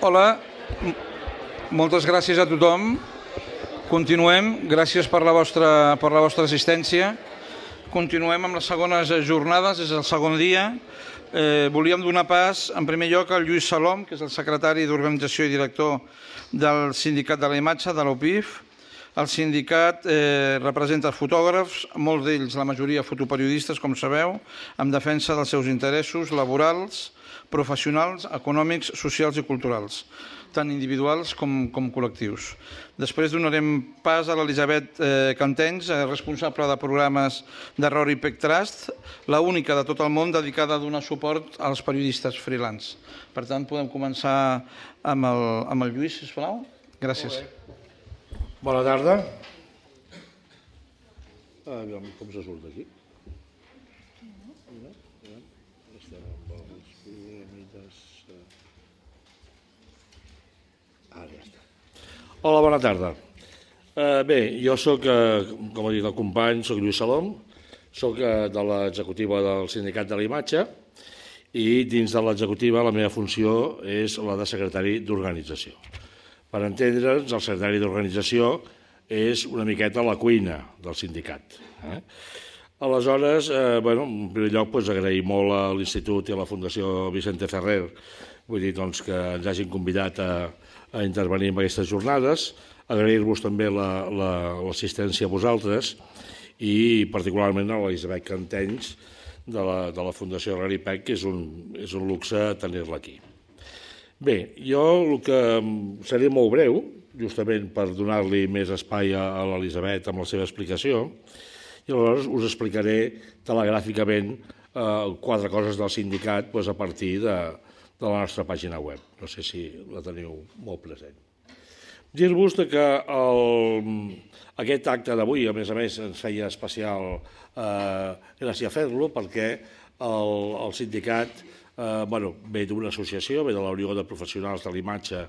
Hola, moltes gràcies a tothom. Continuem, gràcies per la vostra, per la vostra assistència. Continuem amb les segones eh, jornades, és el segon dia. Eh, volíem donar pas, en primer lloc, al Lluís Salom, que és el secretari d'Organització i director del Sindicat de la Imatge, de l'OPIF. El sindicat eh, representa fotògrafs, molts d'ells, la majoria fotoperiodistes, com sabeu, en defensa dels seus interessos laborals, professionals, econòmics, socials i culturals, tant individuals com, com col·lectius. Després donarem pas a l'Elisabet eh, Cantenys, eh, responsable de programes d'Error i Pec Trust, l'única de tot el món dedicada a donar suport als periodistes freelance. Per tant, podem començar amb el, amb el Lluís, sisplau. Gràcies. Bona tarda. veure com se surt d'aquí. Hola, bona tarda. Eh, bé, jo sóc, uh, com ha dit el company, sóc Lluís Salom, sóc uh, de l'executiva del Sindicat de la Imatge i dins de l'executiva la meva funció és la de secretari d'organització. Per entendre'ns, el secretari d'organització és una miqueta la cuina del sindicat. Eh? Aleshores, eh, bueno, en primer lloc, doncs, agrair molt a l'Institut i a la Fundació Vicente Ferrer vull dir doncs, que ens hagin convidat a, a intervenir en aquestes jornades, agrair-vos també l'assistència la, la, a vosaltres i particularment a l'Elisabet Cantenys de la, de la Fundació Raripec, que és un, és un luxe tenir-la aquí. Bé, jo el que seré molt breu, justament per donar-li més espai a, a l'Elisabet amb la seva explicació, i aleshores us explicaré telegràficament eh, quatre coses del sindicat doncs, a partir de, de la nostra pàgina web. No sé si la teniu molt present. Dir-vos que el, aquest acte d'avui, a més a més, ens feia especial eh, gràcia fer-lo perquè el, el sindicat eh, bueno, ve d'una associació, ve de la Unió de Professionals de l'Imatge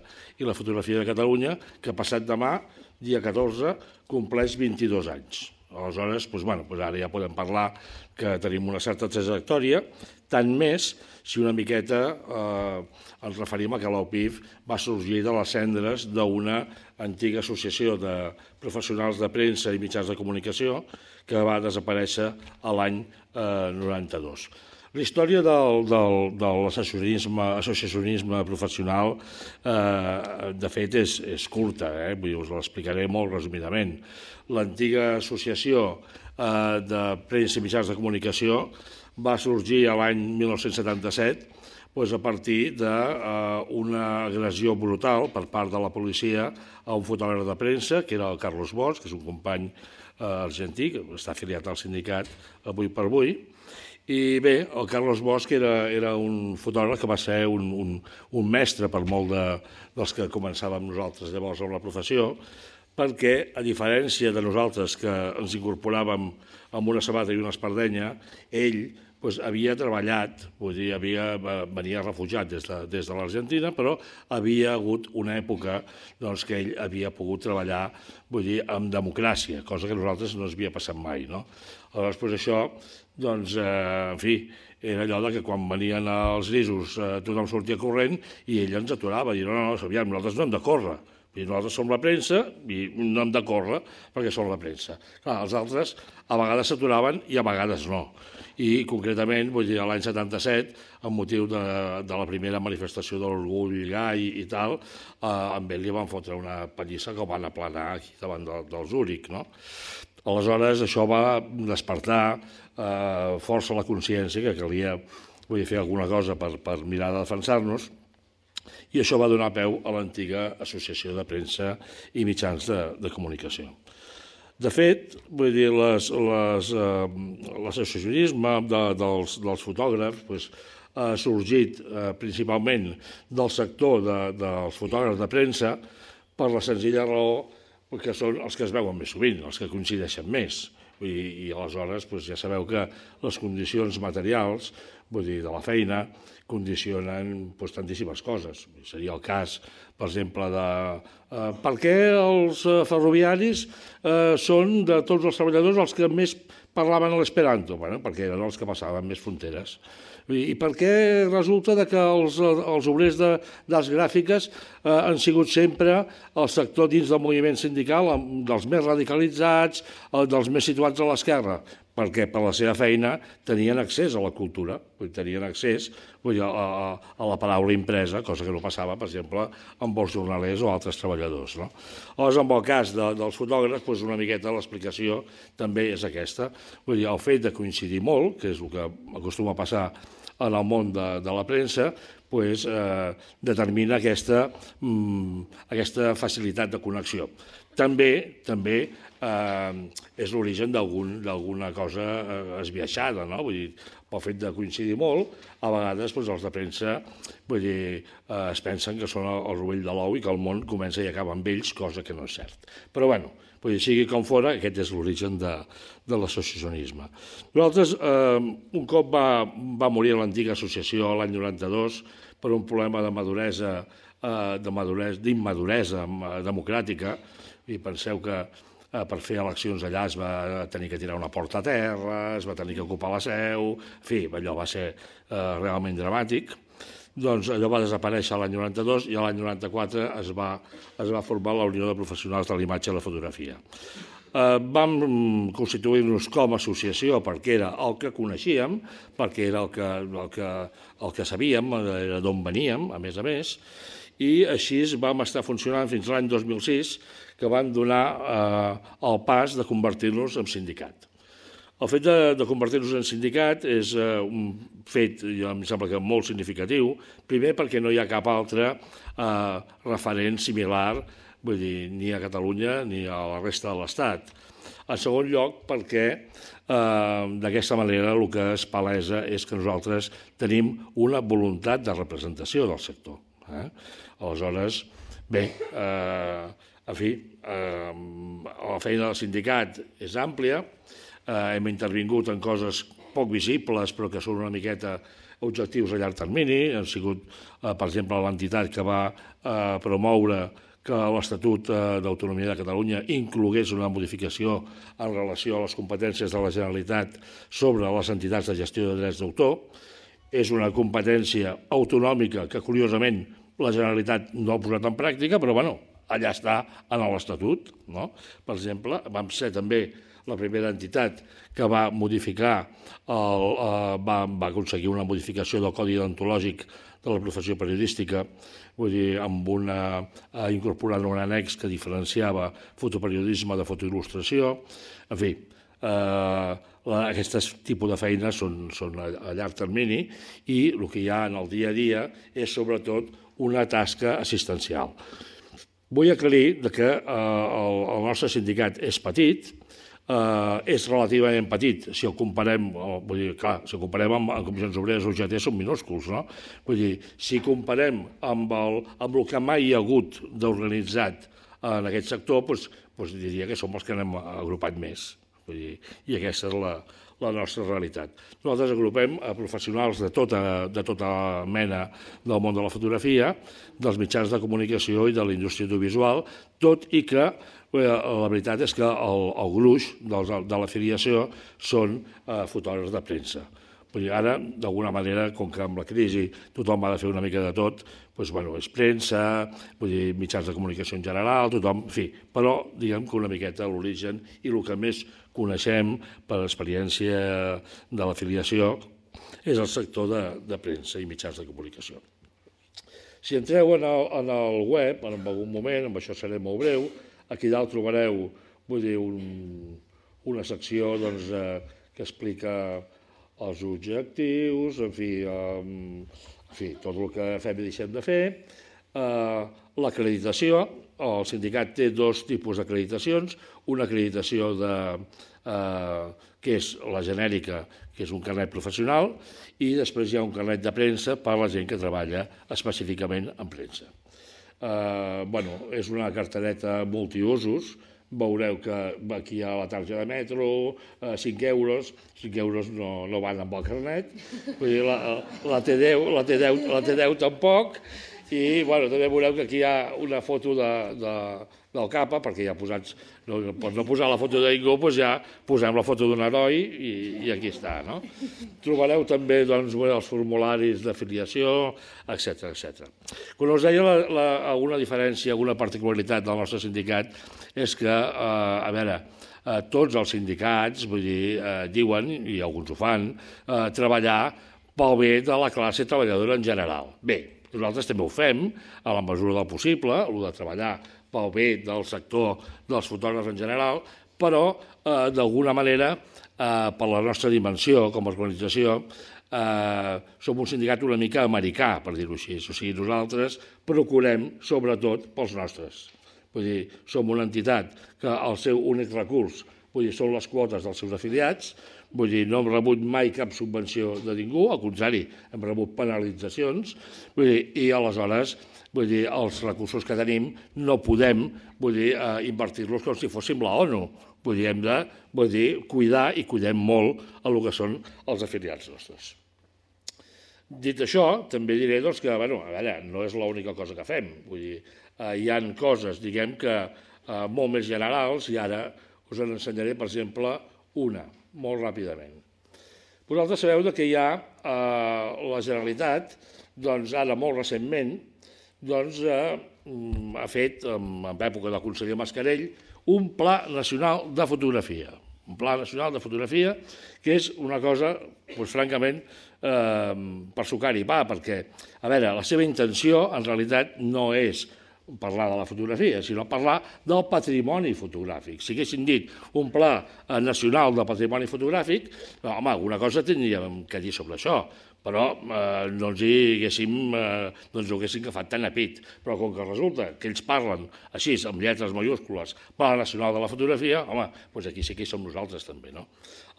i la Fotografia de Catalunya, que passat demà, dia 14, compleix 22 anys. Aleshores, doncs, bueno, doncs ara ja podem parlar que tenim una certa trajectòria, tant més si una miqueta eh, ens referim a que l'OPIF va sorgir de les cendres d'una antiga associació de professionals de premsa i mitjans de comunicació que va desaparèixer a l'any eh, 92. La història del, del, de l'associacionisme professional, eh, de fet, és, és curta, eh? Vull dir, us l'explicaré molt resumidament. L'antiga associació eh, de premsa i mitjans de comunicació va sorgir a l'any 1977 doncs a partir d'una eh, agressió brutal per part de la policia a un fotògraf de premsa, que era el Carlos Bosch, que és un company eh, argentí, que està afiliat al sindicat avui per avui, i bé, el Carlos Bosch era, era un fotògraf que va ser un, un, un mestre per molt de, dels que començàvem nosaltres llavors amb la professió, perquè, a diferència de nosaltres, que ens incorporàvem amb una sabata i una espardenya, ell doncs, havia treballat, vull dir, havia, venia refugiat des de, des de l'Argentina, però havia hagut una època doncs, que ell havia pogut treballar vull dir, amb democràcia, cosa que nosaltres no ens havia passat mai. No? Aleshores, doncs, això, doncs, eh, en fi, era allò de que quan venien els risos eh, tothom sortia corrent i ell ens aturava, i no, no, no, aviam, nosaltres no hem de córrer. I nosaltres som la premsa i no hem de córrer perquè som la premsa. Clar, els altres a vegades s'aturaven i a vegades no. I concretament, vull dir, l'any 77, amb motiu de, de la primera manifestació de l'orgull gai i, tal, eh, amb ell li van fotre una pallissa que van aplanar aquí davant del, del Zúric, no? Aleshores, això va despertar eh, força la consciència que calia vull dir, fer alguna cosa per, per mirar de defensar-nos, i això va donar peu a l'antiga Associació de Premsa i Mitjans de, de Comunicació. De fet, vull dir, les, les, eh, l'associacionisme de, dels, dels fotògrafs pues, ha sorgit eh, principalment del sector de, dels fotògrafs de premsa per la senzilla raó que són els que es veuen més sovint, els que coincideixen més. I, i aleshores pues, ja sabeu que les condicions materials vull dir, de la feina, condicionen doncs, tantíssimes coses. Seria el cas, per exemple, de eh, per què els eh, ferroviaris eh, són de tots els treballadors els que més parlaven l'esperanto? Bueno, perquè eren els que passaven més fronteres. I, i per què resulta de que els, els obrers de, de les gràfiques eh, han sigut sempre el sector dins del moviment sindical dels més radicalitzats, eh, dels més situats a l'esquerra? perquè per la seva feina tenien accés a la cultura, tenien accés vull dir, a, a, a la paraula impresa, cosa que no passava, per exemple, amb els jornalers o altres treballadors. No? Aleshores, en el cas de, dels fotògrafs, doncs una miqueta l'explicació també és aquesta. Vull dir, el fet de coincidir molt, que és el que acostuma a passar en el món de, de la premsa, pues, eh, determina aquesta, mm, aquesta facilitat de connexió. També també eh, és l'origen d'alguna algun, cosa eh, esbiaixada, no? Vull dir, pel fet de coincidir molt, a vegades doncs, els de premsa vull dir, eh, es pensen que són el, el rovell de l'ou i que el món comença i acaba amb ells, cosa que no és cert. Però bueno, vull dir, sigui com fora, aquest és l'origen de, de l'associacionisme. Nosaltres, eh, un cop va, va morir l'antiga associació l'any 92 per un problema de maduresa eh, de maduresa, d'immaduresa eh, democràtica, i penseu que eh, per fer eleccions allà es va tenir que tirar una porta a terra, es va tenir que ocupar la seu, en fi, allò va ser eh, realment dramàtic. Doncs allò va desaparèixer l'any 92 i l'any 94 es va, es va formar la Unió de Professionals de l'Imatge i la Fotografia. Eh, vam constituir-nos com a associació perquè era el que coneixíem, perquè era el que, el que, el que sabíem, era d'on veníem, a més a més, i així vam estar funcionant fins l'any 2006, que van donar eh, el pas de convertir-nos en sindicat. El fet de, de convertir-nos en sindicat és eh, un fet, jo em sembla que molt significatiu, primer perquè no hi ha cap altre eh, referent similar, vull dir, ni a Catalunya ni a la resta de l'Estat. En segon lloc, perquè eh, d'aquesta manera el que es palesa és que nosaltres tenim una voluntat de representació del sector. Eh? Aleshores, bé, eh, en fi, eh, la feina del sindicat és àmplia, eh, hem intervingut en coses poc visibles però que són una miqueta objectius a llarg termini, han sigut, eh, per exemple, l'entitat que va eh, promoure que l'Estatut eh, d'Autonomia de Catalunya inclogués una modificació en relació a les competències de la Generalitat sobre les entitats de gestió de drets d'autor. És una competència autonòmica que, curiosament, la Generalitat no ha posat en pràctica, però bueno, allà està en l'Estatut, no? per exemple, vam ser també la primera entitat que va modificar, el, eh, va, va aconseguir una modificació del Codi Deontològic de la professió periodística, vull dir, amb una, eh, incorporant un annex que diferenciava fotoperiodisme de fotoil·lustració, en fi, eh, aquest aquestes tipus de feines són, són a, a llarg termini i el que hi ha en el dia a dia és sobretot una tasca assistencial. Vull aclarir que eh, el, el nostre sindicat és petit, eh, és relativament petit, si ho comparem, eh, vull dir, clar, si ho comparem amb, amb comissions obreres o UGT són minúsculs, no? Vull dir, si comparem amb el, amb el que mai hi ha hagut d'organitzat eh, en aquest sector, doncs, doncs diria que som els que anem agrupat més. Vull dir, I aquesta és la, la nostra realitat. Nosaltres agrupem a professionals de tota, de tota mena del món de la fotografia, dels mitjans de comunicació i de la indústria audiovisual, tot i que eh, la veritat és que el, el gruix dels, de l'afiliació són eh, fotògrafs de premsa. Vull dir, ara, d'alguna manera, com que amb la crisi tothom ha de fer una mica de tot, doncs, bueno, és premsa, vull dir, mitjans de comunicació en general, tothom, en fi, però diguem que una miqueta l'origen i el que més coneixem per experiència de l'afiliació, és el sector de, de premsa i mitjans de comunicació. Si entreu en el, en el web, en algun moment, amb això seré molt breu, aquí dalt trobareu vull dir, un, una secció doncs, eh, que explica els objectius, en fi, eh, en fi, tot el que fem i deixem de fer, eh, l'acreditació, el sindicat té dos tipus d'acreditacions, una acreditació de, eh, que és la genèrica, que és un carnet professional, i després hi ha un carnet de premsa per a la gent que treballa específicament en premsa. Eh, bueno, és una cartereta multiusos, veureu que aquí hi ha la targeta de metro, eh, 5 euros, 5 euros no, no van amb el carnet, vull dir, la, la T10, la T10, la T10 tampoc, i bueno, també veureu que aquí hi ha una foto de, de, del capa, perquè ja posats, no, pots no posar la foto de ningú, doncs ja posem la foto d'un heroi i, i aquí està. No? Trobareu també doncs, els formularis d'afiliació, etc etc. Quan us deia la, la, alguna diferència, alguna particularitat del nostre sindicat, és que, eh, a veure, eh, tots els sindicats, vull dir, eh, diuen, i alguns ho fan, eh, treballar pel bé de la classe treballadora en general. Bé, nosaltres també ho fem, a la mesura del possible, el de treballar pel bé del sector dels fotògrafs en general, però, eh, d'alguna manera, eh, per la nostra dimensió com a organització, eh, som un sindicat una mica americà, per dir-ho així. O sigui, nosaltres procurem, sobretot, pels nostres. Vull dir, som una entitat que el seu únic recurs vull dir, són les quotes dels seus afiliats, Vull dir, no hem rebut mai cap subvenció de ningú, al contrari, hem rebut penalitzacions, vull dir, i aleshores vull dir, els recursos que tenim no podem vull dir, eh, invertir-los com si fóssim la ONU. Vull dir, hem de vull dir, cuidar i cuidem molt el que són els afiliats nostres. Dit això, també diré doncs, que bueno, a veure, no és l'única cosa que fem. Vull dir, eh, hi han coses, diguem que, eh, molt més generals, i ara us en ensenyaré, per exemple, una molt ràpidament. Vosaltres sabeu que hi ha eh, la Generalitat, doncs ara molt recentment, doncs, eh, mm, ha fet, en, en època del conseller Mascarell, un pla nacional de fotografia. Un pla nacional de fotografia, que és una cosa, doncs, francament, eh, per sucar-hi pa, perquè, a veure, la seva intenció en realitat no és parlar de la fotografia, sinó parlar del patrimoni fotogràfic. Si haguessin dit un pla eh, nacional de patrimoni fotogràfic, home, alguna cosa tindríem que dir sobre això però eh, no els hi, diguéssim, eh, doncs ho haguéssim agafat tan a pit. Però com que resulta que ells parlen així, amb lletres majúscules, Pla Nacional de la Fotografia, home, doncs aquí sí que som nosaltres també, no?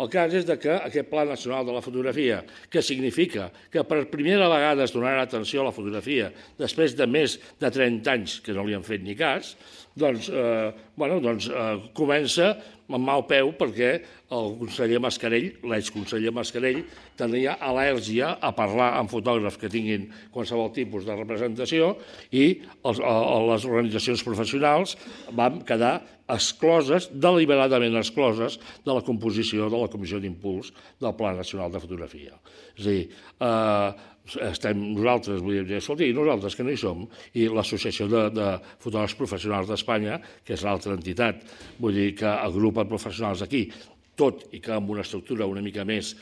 El cas és de que aquest Pla Nacional de la Fotografia, que significa que per primera vegada es donarà atenció a la fotografia després de més de 30 anys que no li han fet ni cas, doncs, eh, bueno, doncs eh, comença amb mal peu perquè el conseller Mascarell, l'exconseller Mascarell, tenia al·lèrgia a parlar amb fotògrafs que tinguin qualsevol tipus de representació i els, a, eh, a les organitzacions professionals van quedar excloses, deliberadament excloses, de la composició de la Comissió d'Impuls del Pla Nacional de Fotografia. És a dir, eh, estem nosaltres, vull dir, escolta, i nosaltres que no hi som, i l'Associació de, de Fotògrafs Professionals d'Espanya, que és l'altra entitat, vull dir, que agrupa professionals aquí, tot i que amb una estructura una mica més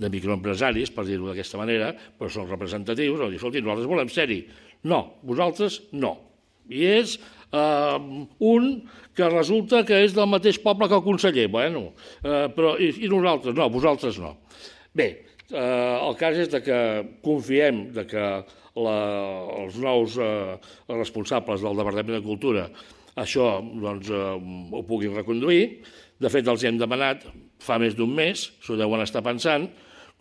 de microempresaris, per dir-ho d'aquesta manera, però són representatius, dir, escolta, nosaltres volem ser-hi. No, vosaltres no. I és eh, un que resulta que és del mateix poble que el conseller, bueno, eh, però i, i nosaltres no, vosaltres no. Bé, Eh, el cas és de que confiem de que la, els nous eh, responsables del Departament de Cultura això doncs, eh, ho puguin reconduir. De fet, els hem demanat fa més d'un mes, s'ho deuen estar pensant,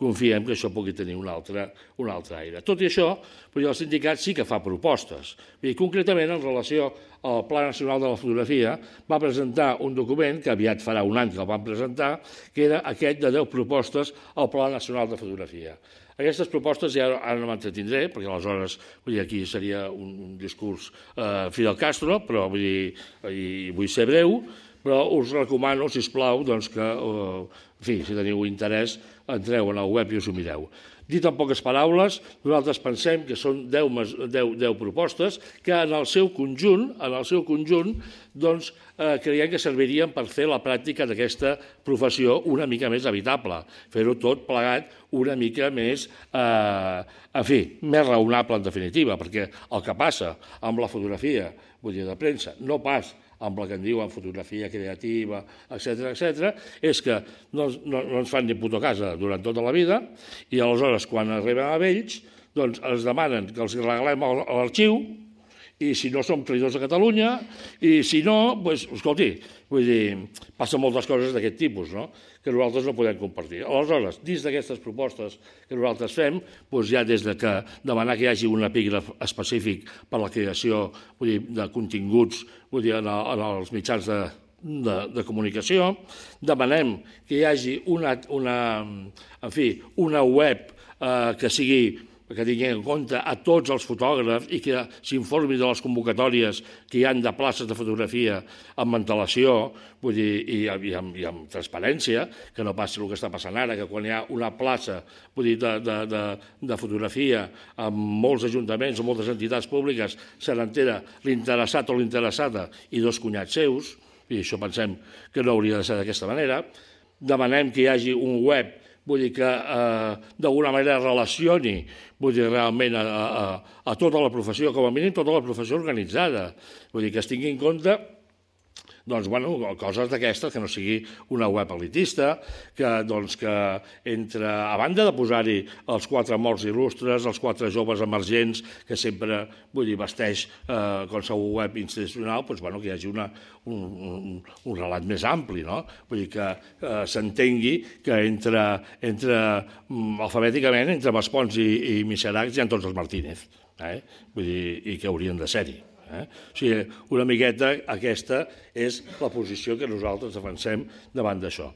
confiem que això pugui tenir un altre, un altre aire. Tot i això, però el sindicat sí que fa propostes. I concretament, en relació el Pla Nacional de la Fotografia, va presentar un document, que aviat farà un any que el van presentar, que era aquest de 10 propostes al Pla Nacional de Fotografia. Aquestes propostes ja ara no m'entretindré, perquè aleshores vull dir, aquí seria un, un discurs eh, Fidel Castro, però vull dir, i vull ser breu, però us recomano, si us plau, doncs que, eh, en fi, si teniu interès, entreu en el web i us ho mireu. Dit en poques paraules, nosaltres pensem que són 10, 10, 10 propostes que en el seu conjunt, en el seu conjunt doncs, eh, creiem que servirien per fer la pràctica d'aquesta professió una mica més habitable, fer-ho tot plegat una mica més, eh, en fi, més raonable en definitiva, perquè el que passa amb la fotografia, vull dir, de premsa, no pas amb la que en diuen fotografia creativa, etc etc, és que no, no, no ens fan ni puto casa durant tota la vida i aleshores quan arriben a vells doncs els demanen que els regalem l'arxiu i si no som traïdors a Catalunya, i si no, doncs, escolti, vull dir, passen moltes coses d'aquest tipus, no?, que nosaltres no podem compartir. Aleshores, dins d'aquestes propostes que nosaltres fem, doncs ja des de que demanar que hi hagi un epígraf específic per a la creació vull dir, de continguts vull dir, en, el, en els mitjans de, de, de comunicació, demanem que hi hagi una, una, en fi, una web eh, que sigui que tinguin en compte a tots els fotògrafs i que s'informi de les convocatòries que hi han de places de fotografia amb antelació vull dir, i, i, amb, i amb transparència, que no passi el que està passant ara, que quan hi ha una plaça vull dir, de, de, de, de fotografia amb molts ajuntaments o moltes entitats públiques se n'entera l'interessat o l'interessada i dos cunyats seus, i això pensem que no hauria de ser d'aquesta manera, demanem que hi hagi un web vull dir que eh, d'alguna manera relacioni vull dir, realment a, a, a tota la professió, com a mínim tota la professió organitzada, vull dir que es tingui en compte doncs, bueno, coses d'aquestes, que no sigui una web elitista, que, doncs, que entre, a banda de posar-hi els quatre morts il·lustres, els quatre joves emergents, que sempre, vull dir, vesteix eh, qualsevol web institucional, doncs, bueno, que hi hagi una, un, un, un relat més ampli, no? Vull dir, que eh, s'entengui que entre, entre mm, alfabèticament, entre Maspons i, i Mixeracs hi ha tots els Martínez, eh? Vull dir, i que haurien de ser-hi. Eh? O sigui, una miqueta aquesta és la posició que nosaltres defensem davant d'això.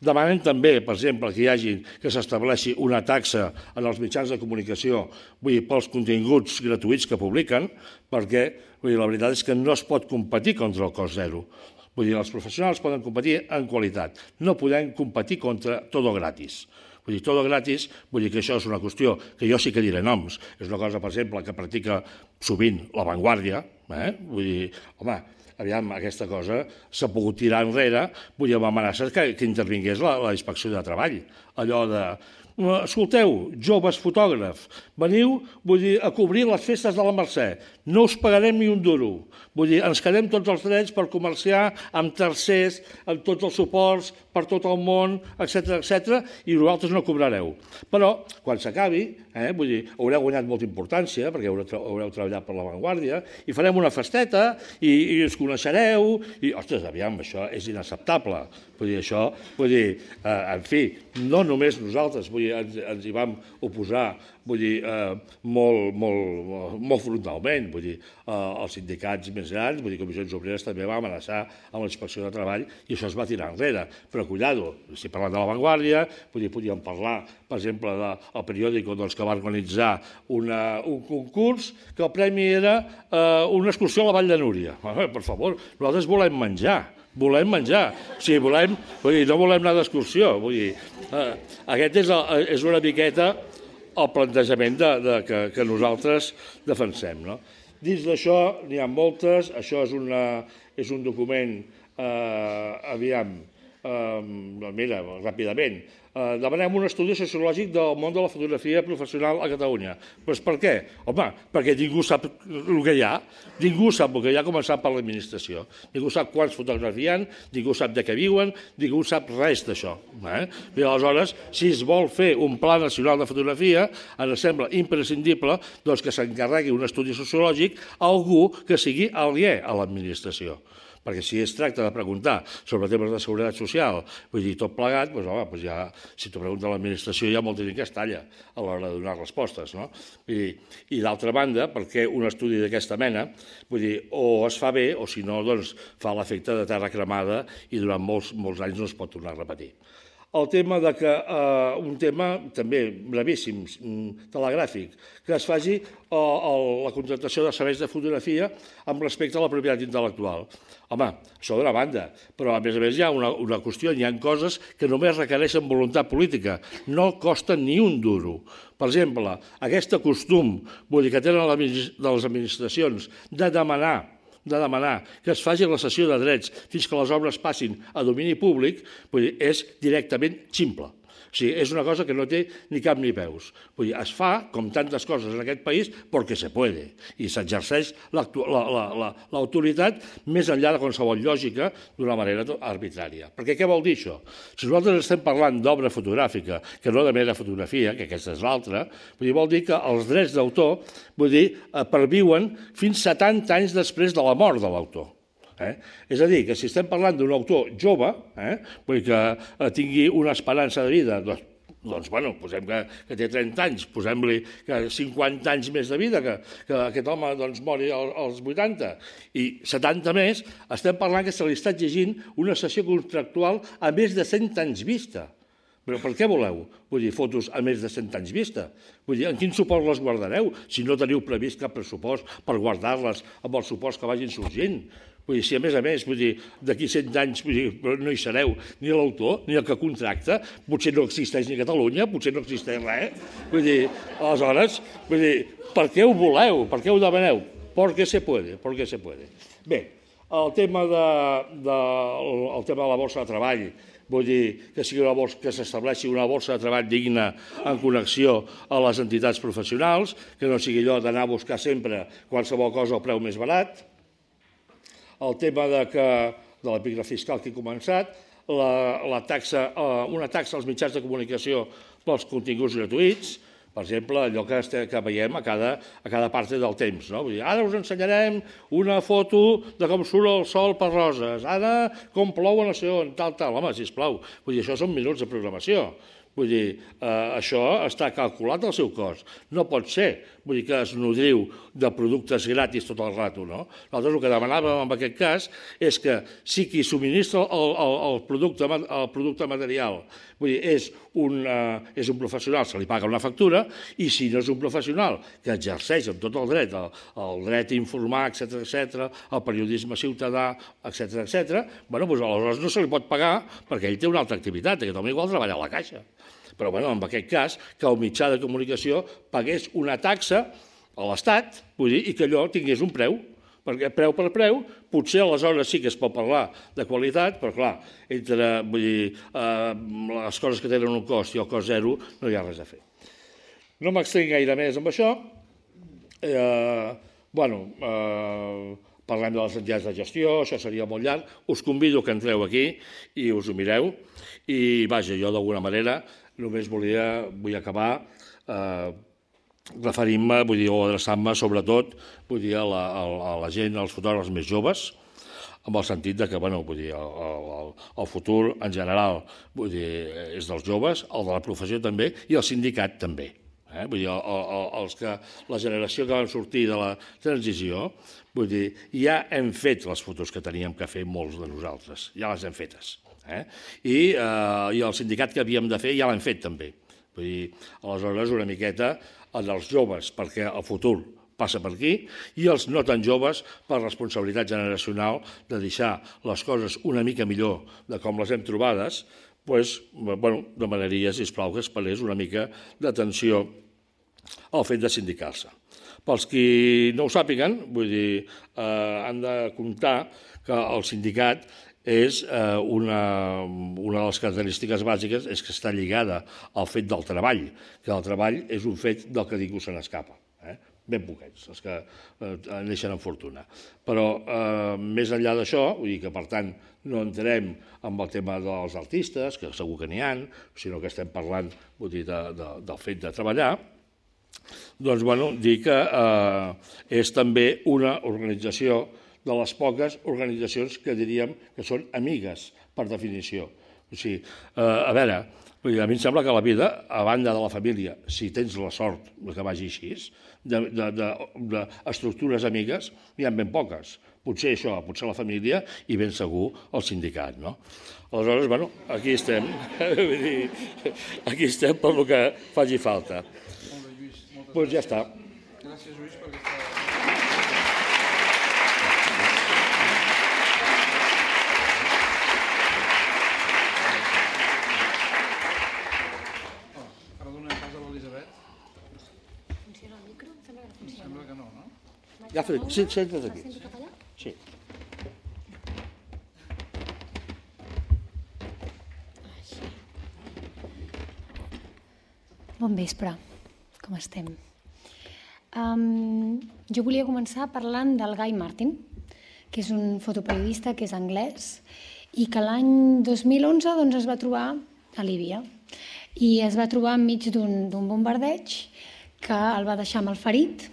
Demanem també, per exemple, que hi hagi, que s'estableixi una taxa en els mitjans de comunicació vull dir, pels continguts gratuïts que publiquen, perquè vull dir, la veritat és que no es pot competir contra el cost zero. Vull dir, els professionals poden competir en qualitat, no podem competir contra tot gratis. Vull dir, tot gratis, vull dir que això és una qüestió que jo sí que diré noms. És una cosa, per exemple, que practica sovint la Vanguardia, Eh? Vull dir, home, aviam, aquesta cosa s'ha pogut tirar enrere, vull dir, amb amenaces que, que intervingués la, la inspecció de treball. Allò de, escolteu, joves fotògrafs, veniu vull dir, a cobrir les festes de la Mercè. No us pagarem ni un duro. Vull dir, ens quedem tots els drets per comerciar amb tercers, amb tots els suports, per tot el món, etc etc i vosaltres no cobrareu. Però, quan s'acabi, eh, vull dir, haureu guanyat molta importància, perquè haureu, haureu treballat per l'avantguàrdia, i farem una festeta, i, i us coneixereu, i, ostres, aviam, això és inacceptable. Vull dir, això, vull dir, eh, en fi, no només nosaltres, vull dir, ens, ens hi vam oposar vull dir, eh, molt, molt, molt frontalment. Vull dir, eh, els sindicats més grans, vull dir, comissions obreres també va amenaçar amb l'inspecció de treball i això es va tirar enrere. Però, cuidado, si parlem de la Vanguardia, vull dir, podíem parlar, per exemple, del de, on doncs, que va organitzar una, un concurs que el premi era eh, una excursió a la Vall de Núria. Eh, per favor, nosaltres volem menjar volem menjar. O sigui, volem, vull dir, no volem anar d'excursió. Vull dir, eh, aquest és, el, és una miqueta el plantejament de, de, que, que nosaltres defensem. No? Dins d'això n'hi ha moltes, això és, una, és un document, eh, aviam, eh, mira, ràpidament, Eh, demanem un estudi sociològic del món de la fotografia professional a Catalunya. Doncs per què? Home, perquè ningú sap el que hi ha, ningú sap el que hi ha començant per l'administració. Ningú sap quants fotografien, ningú sap de què viuen, ningú sap res d'això. Eh? I aleshores, si es vol fer un pla nacional de fotografia, ens sembla imprescindible doncs, que s'encarregui un estudi sociològic a algú que sigui alier a l'administració perquè si es tracta de preguntar sobre temes de seguretat social, vull dir, tot plegat, doncs, home, doncs ja si t'ho pregunta l'administració, hi ha molta gent que es talla a l'hora de donar respostes. No? Vull dir, I d'altra banda, perquè un estudi d'aquesta mena, vull dir, o es fa bé, o si no, doncs fa l'efecte de terra cremada i durant molts, molts anys no es pot tornar a repetir el tema de que eh, un tema, també brevíssim, mm, telegràfic, que es faci eh, el, la contractació de serveis de fotografia amb respecte a la propietat intel·lectual. Home, això d'una banda, però a més a més hi ha una, una qüestió, hi ha coses que només requereixen voluntat política, no costa ni un duro. Per exemple, aquest costum, vull dir, que tenen les administracions de demanar de demanar que es faci la cessió de drets fins que les obres passin a domini públic, és directament ximple. O sigui, és una cosa que no té ni cap ni peus. Vull dir, es fa, com tantes coses en aquest país, perquè se puede, i s'exerceix l'autoritat més enllà de qualsevol lògica d'una manera arbitrària. Perquè què vol dir això? Si nosaltres estem parlant d'obra fotogràfica, que no de mera fotografia, que aquesta és l'altra, vull dir, vol dir que els drets d'autor, vull dir, eh, perviuen fins 70 anys després de la mort de l'autor. Eh? És a dir, que si estem parlant d'un autor jove, eh? Vull que eh, tingui una esperança de vida doncs, doncs bueno, posem que, que té 30 anys, posem-li que 50 anys més de vida, que, que aquest home doncs, mori als 80, i 70 més, estem parlant que se li està exigint una sessió contractual a més de 100 anys vista. Però per què voleu? Vull dir, fotos a més de 100 anys vista. Vull dir, en quin suport les guardareu si no teniu previst cap pressupost per guardar-les amb el suport que vagin sorgint? Vull dir, si a més a més, vull dir, d'aquí 100 anys vull dir, no hi sereu ni l'autor ni el que contracta, potser no existeix ni Catalunya, potser no existeix res. Vull dir, aleshores, vull dir, per què ho voleu? Per què ho demaneu? què se puede, què se puede. Bé, el tema de, de, el tema de la borsa de treball, vull dir que sigui una borsa, que s'estableixi una borsa de treball digna en connexió a les entitats professionals, que no sigui allò d'anar a buscar sempre qualsevol cosa al preu més barat, el tema de, que, de la fiscal que he començat, la, la taxa, eh, una taxa als mitjans de comunicació pels continguts gratuïts, per exemple, allò que, este, que veiem a cada, a cada part del temps. No? Vull dir, ara us ensenyarem una foto de com surt el sol per roses, ara com plou a no sé tal, tal. Home, sisplau, vull dir, això són minuts de programació. Vull dir, eh, això està calculat al seu cost. No pot ser, vull dir, que es nodriu de productes gratis tot el rato, no? Nosaltres el que demanàvem en aquest cas és que si qui subministra el, el, el, producte, el producte material vull dir, és, un, eh, és un professional, se li paga una factura, i si no és un professional que exerceix amb tot el dret, el, el dret a informar, etc etc, el periodisme ciutadà, etc etc, bueno, doncs aleshores no se li pot pagar perquè ell té una altra activitat, aquest home igual treballa a la caixa però bueno, en aquest cas, que el mitjà de comunicació pagués una taxa a l'Estat, vull dir, i que allò tingués un preu, perquè preu per preu, potser aleshores sí que es pot parlar de qualitat, però clar, entre vull dir, eh, les coses que tenen un cost i el cost zero no hi ha res a fer. No m'extenc gaire més amb això. Eh, bueno, eh, parlem de les entitats de gestió, això seria molt llarg. Us convido que entreu aquí i us ho mireu. I, vaja, jo d'alguna manera només volia, vull acabar eh, referint-me, vull dir, o adreçant-me sobretot, vull dir, a la, a la gent, als fotògrafs més joves, amb el sentit de que bueno, vull dir, el, el, el futur en general vull dir, és dels joves, el de la professió també i el sindicat també. Eh? Vull dir, el, el, els que, la generació que van sortir de la transició, vull dir, ja hem fet les fotos que teníem que fer molts de nosaltres, ja les hem fetes. Eh? I, eh, I el sindicat que havíem de fer ja l'hem fet també. Vull dir, aleshores, una miqueta dels joves, perquè el futur passa per aquí, i els no tan joves per responsabilitat generacional de deixar les coses una mica millor de com les hem trobades, doncs, bueno, demanaria, sisplau, que es parés una mica d'atenció al fet de sindicar-se. Pels qui no ho sàpiguen, vull dir, eh, han de comptar que el sindicat és eh, una, una de les característiques bàsiques és que està lligada al fet del treball, que el treball és un fet del que ningú se n'escapa. Eh? ben poquets, els que eh, neixen amb fortuna. Però eh, més enllà d'això, vull dir que per tant no entrem amb el tema dels artistes, que segur que n'hi ha, sinó que estem parlant vull dir, de, de, del fet de treballar, doncs bueno, dir que eh, és també una organització de les poques organitzacions que diríem que són amigues, per definició. O sigui, eh, a veure, a mi em sembla que la vida, a banda de la família, si tens la sort que vagi així, d'estructures de, de, de, de amigues n'hi ha ben poques. Potser això, potser la família i ben segur el sindicat, no? Aleshores, bueno, aquí estem. Vull dir, aquí estem per lo que faci falta. Doncs pues ja està. Gràcies, Lluís, per aquesta Agafa d'aquí. Sí, senta't aquí. Sí. Bon vespre, com estem? Um, jo volia començar parlant del Guy Martin, que és un fotoperiodista que és anglès i que l'any 2011 doncs, es va trobar a Líbia i es va trobar enmig d'un bombardeig que el va deixar malferit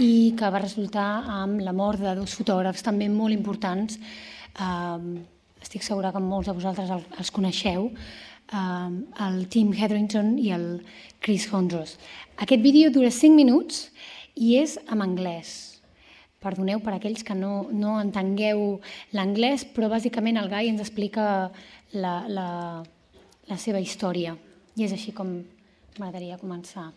i que va resultar amb la mort de dos fotògrafs també molt importants. Eh, estic segura que molts de vosaltres el, els coneixeu, eh, el Tim Hetherington i el Chris Hondros. Aquest vídeo dura 5 minuts i és en anglès. Perdoneu per aquells que no, no entengueu l'anglès, però bàsicament el Gai ens explica la, la, la seva història. I és així com m'agradaria començar.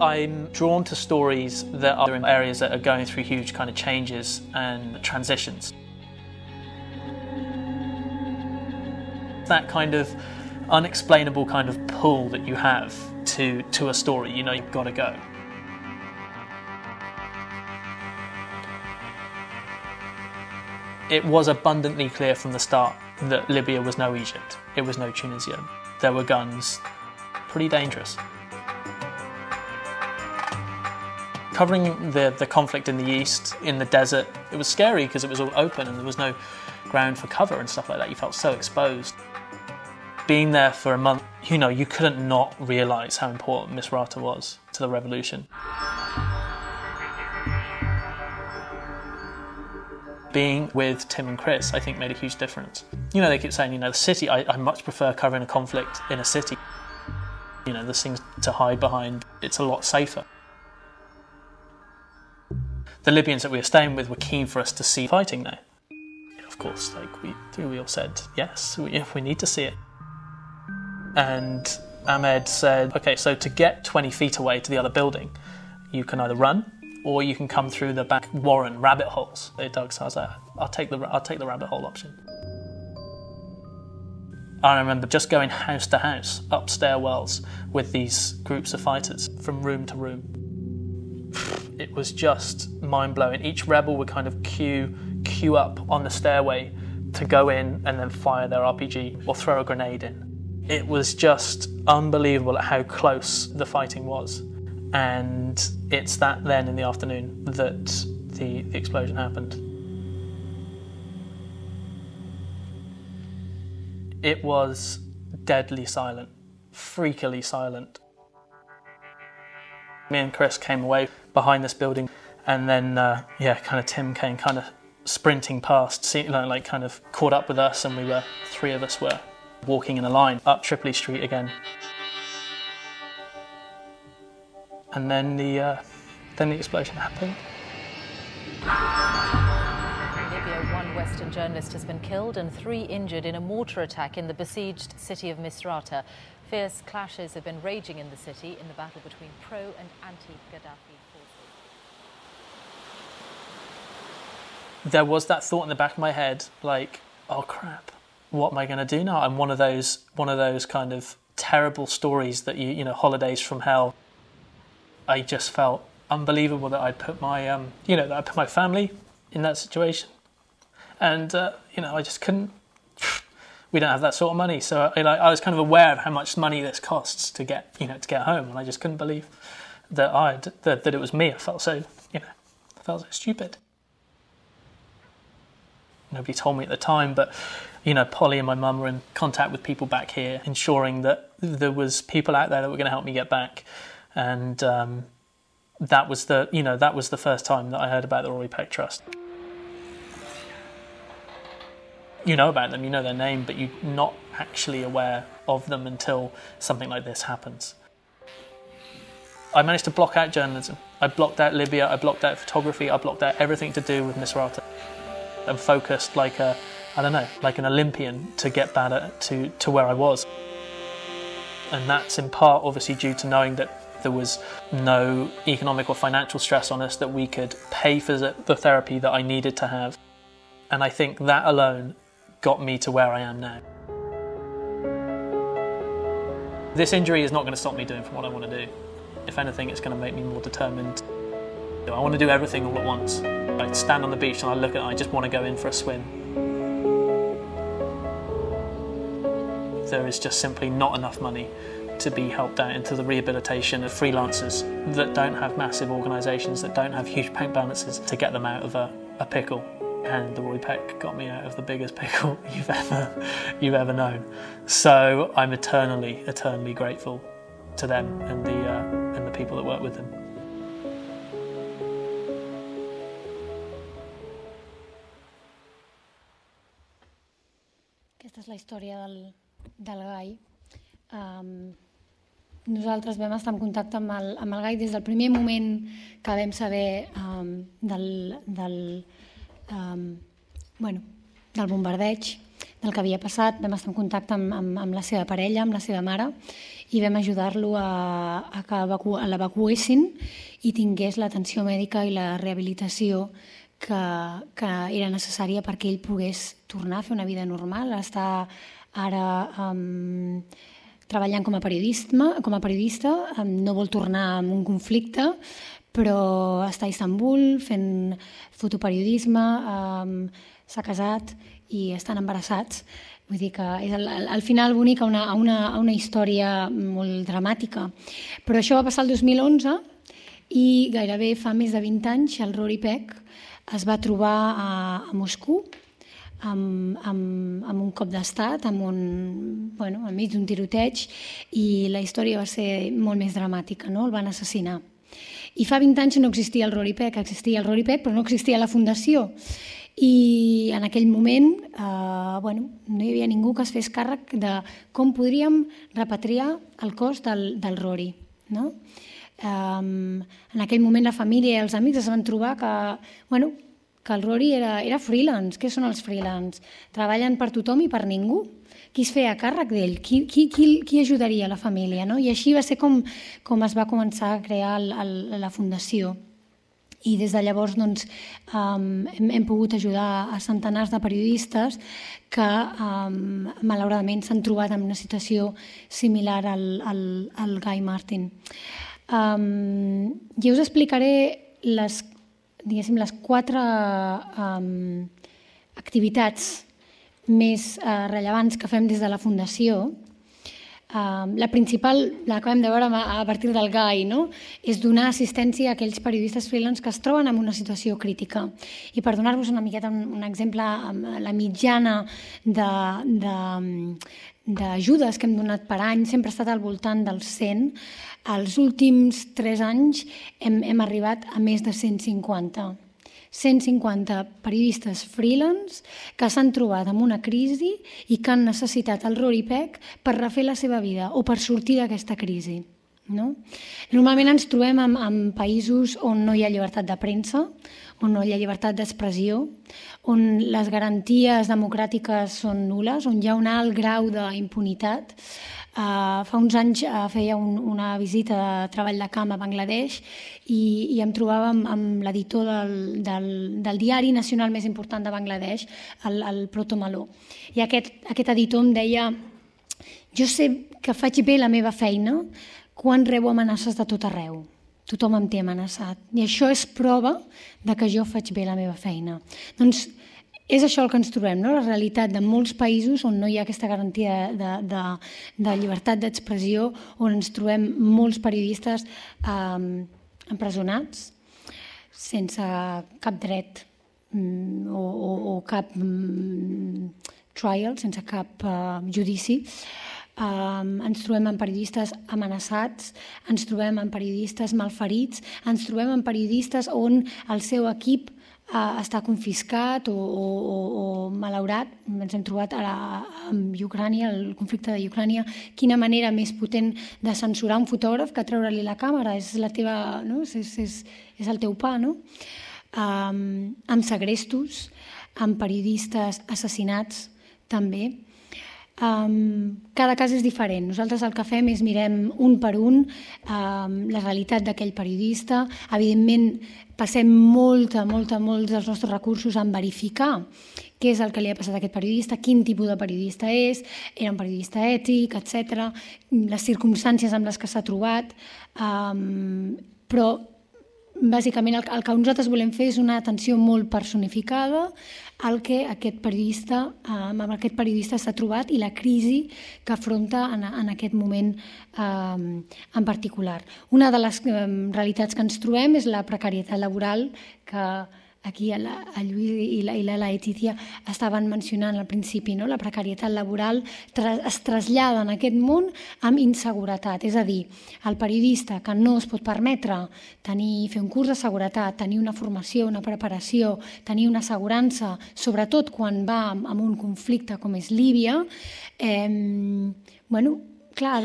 I'm drawn to stories that are in areas that are going through huge kind of changes and transitions. That kind of unexplainable kind of pull that you have to, to a story, you know, you've got to go. It was abundantly clear from the start that Libya was no Egypt, it was no Tunisia. There were guns, pretty dangerous. covering the, the conflict in the east, in the desert, it was scary because it was all open and there was no ground for cover and stuff like that. You felt so exposed. Being there for a month, you know, you couldn't not realise how important Misrata was to the revolution. being with Tim and Chris, I think made a huge difference. You know, they keep saying, you know, the city, I, I, much prefer covering a conflict in a city. You know, there's things to hide behind, it's a lot safer the Libyans that we were staying with were keen for us to see fighting there. of course, like we we all said, yes, we, we need to see it. And Ahmed said, okay, so to get 20 feet away to the other building, you can either run or you can come through the back warren rabbit holes they dug. So I was like, I'll take the I'll take the rabbit hole option. I remember just going house to house, up stairwells, with these groups of fighters from room to room it was just mind blowing. Each rebel would kind of queue queue up on the stairway to go in and then fire their RPG or throw a grenade in. It was just unbelievable at how close the fighting was. And it's that then in the afternoon that the, the explosion happened. It was deadly silent, freakily silent. Me and Chris came away behind this building, and then uh, yeah, kind of Tim came kind of sprinting past, see, like kind of caught up with us, and we were three of us were walking in a line up Tripoli Street again. And then the uh, then the explosion happened. Libya, one Western journalist has been killed and three injured in a mortar attack in the besieged city of Misrata. Fierce clashes have been raging in the city in the battle between pro and anti-Gaddafi forces. There was that thought in the back of my head, like, oh crap, what am I going to do now? I'm one of those, one of those kind of terrible stories that you, you know, holidays from hell. I just felt unbelievable that I'd put my, um, you know, that I put my family in that situation, and uh, you know, I just couldn't we don't have that sort of money. So I, like, I was kind of aware of how much money this costs to get, you know, to get home, and I just couldn't believe that I that, that it was me. I felt so, you know, I felt so stupid. Nobody told me at the time, but you know, Polly and my mum were in contact with people back here, ensuring that there was people out there that were going to help me get back, and um, that was the you know that was the first time that I heard about the Rory Peck Trust you know about them, you know their name, but you're not actually aware of them until something like this happens. I managed to block out journalism. I blocked out Libya, I blocked out photography, I blocked out everything to do with Misrata and focused like a, I don't know, like an Olympian to get better to, to where I was. And that's in part obviously due to knowing that there was no economic or financial stress on us, that we could pay for the therapy that I needed to have. And I think that alone got me to where I am now. This injury is not going to stop me doing from what I want to do. If anything, it's going to make me more determined. I want to do everything all at once. I stand on the beach and I look at it, I just want to go in for a swim. There is just simply not enough money to be helped out into the rehabilitation of freelancers that don't have massive organisations, that don't have huge bank balances to get them out of a, a pickle. and the Roy Peck got me out of the biggest pickle you've ever you've ever known. So I'm eternally, eternally grateful to them and the uh, and the people that work with them. Aquesta és la història del, del Gai. Um, nosaltres vam estar en contacte amb el, amb el Gai des del primer moment que vam saber um, del, del, um, bueno, del bombardeig, del que havia passat, vam estar en contacte amb, amb, amb la seva parella, amb la seva mare, i vam ajudar-lo a, a que l'evacuessin i tingués l'atenció mèdica i la rehabilitació que, que era necessària perquè ell pogués tornar a fer una vida normal, estar ara um, treballant com a periodista, com a periodista um, no vol tornar en un conflicte, però està a Istanbul fent fotoperiodisme, um, s'ha casat i estan embarassats. Vull dir que és al, al final a una, una, una història molt dramàtica. Però això va passar el 2011 i gairebé fa més de 20 anys el Rory Peck es va trobar a, a Moscou amb, amb, amb un cop d'estat, amb un, bueno, enmig d'un tiroteig, i la història va ser molt més dramàtica, no? el van assassinar. I fa 20 anys no existia el Roripec, existia el Roripec, però no existia la Fundació. I en aquell moment eh, bueno, no hi havia ningú que es fes càrrec de com podríem repatriar el cos del, del Rori. No? Eh, en aquell moment la família i els amics es van trobar que, bueno, que el Rory era, era freelance. Què són els freelance? Treballen per tothom i per ningú qui es feia càrrec d'ell, qui, qui, qui, qui ajudaria la família. No? I així va ser com, com es va començar a crear el, el, la fundació. I des de llavors doncs, um, hem, hem pogut ajudar a centenars de periodistes que um, malauradament s'han trobat en una situació similar al, al, al Guy Martin. Um, jo us explicaré les, les quatre um, activitats més eh, rellevants que fem des de la Fundació. Eh, la principal, la que vam de veure a partir del GAI, no? és donar assistència a aquells periodistes freelance que es troben en una situació crítica. I per donar-vos una miqueta un, un exemple, la mitjana de, de, mm, d'ajudes que hem donat per any sempre ha estat al voltant dels 100. Els últims 3 anys hem, hem arribat a més de 150. 150 periodistes freelance que s'han trobat amb una crisi i que han necessitat el Roripec per refer la seva vida o per sortir d'aquesta crisi. No? Normalment ens trobem en, en països on no hi ha llibertat de premsa, on no hi ha llibertat d'expressió, on les garanties democràtiques són nules, on hi ha un alt grau d'impunitat, Uh, fa uns anys uh, feia un, una visita de treball de camp a Bangladesh i, i em trobava amb, amb l'editor del, del, del diari nacional més important de Bangladesh, el, el Proto Maló. I aquest, aquest editor em deia jo sé que faig bé la meva feina quan rebo amenaces de tot arreu tothom em té amenaçat. I això és prova de que jo faig bé la meva feina. Doncs és això el que ens trobem, no? la realitat de molts països on no hi ha aquesta garantia de, de, de llibertat d'expressió, on ens trobem molts periodistes eh, empresonats sense cap dret mm, o, o, o cap mm, trial, sense cap eh, judici. Eh, ens trobem amb periodistes amenaçats, ens trobem amb periodistes malferits, ens trobem amb periodistes on el seu equip eh, està confiscat o, o, o, o malaurat. Ens hem trobat a la, amb Ucrània, el conflicte de Ucrània, quina manera més potent de censurar un fotògraf que treure-li la càmera. És, la teva, no? és, és, és, és el teu pa, no? Eh, amb segrestos, amb periodistes assassinats, també Um, cada cas és diferent. Nosaltres el que fem és mirem un per un um, la realitat d'aquell periodista. Evidentment, passem molta, molta, molts dels nostres recursos en verificar què és el que li ha passat a aquest periodista, quin tipus de periodista és, era un periodista ètic, etc, les circumstàncies amb les que s'ha trobat, um, però Bàsicament el, el que nosaltres volem fer és una atenció molt personificada al que aquest periodista, eh, amb aquest periodista s'ha trobat i la crisi que afronta en, en aquest moment eh, en particular. Una de les eh, realitats que ens trobem és la precarietat laboral que aquí a la, a Lluís i la, i la Laetitia estaven mencionant al principi, no? la precarietat laboral tra es trasllada en aquest món amb inseguretat. És a dir, el periodista que no es pot permetre tenir, fer un curs de seguretat, tenir una formació, una preparació, tenir una assegurança, sobretot quan va amb un conflicte com és Líbia, eh, bueno, clar,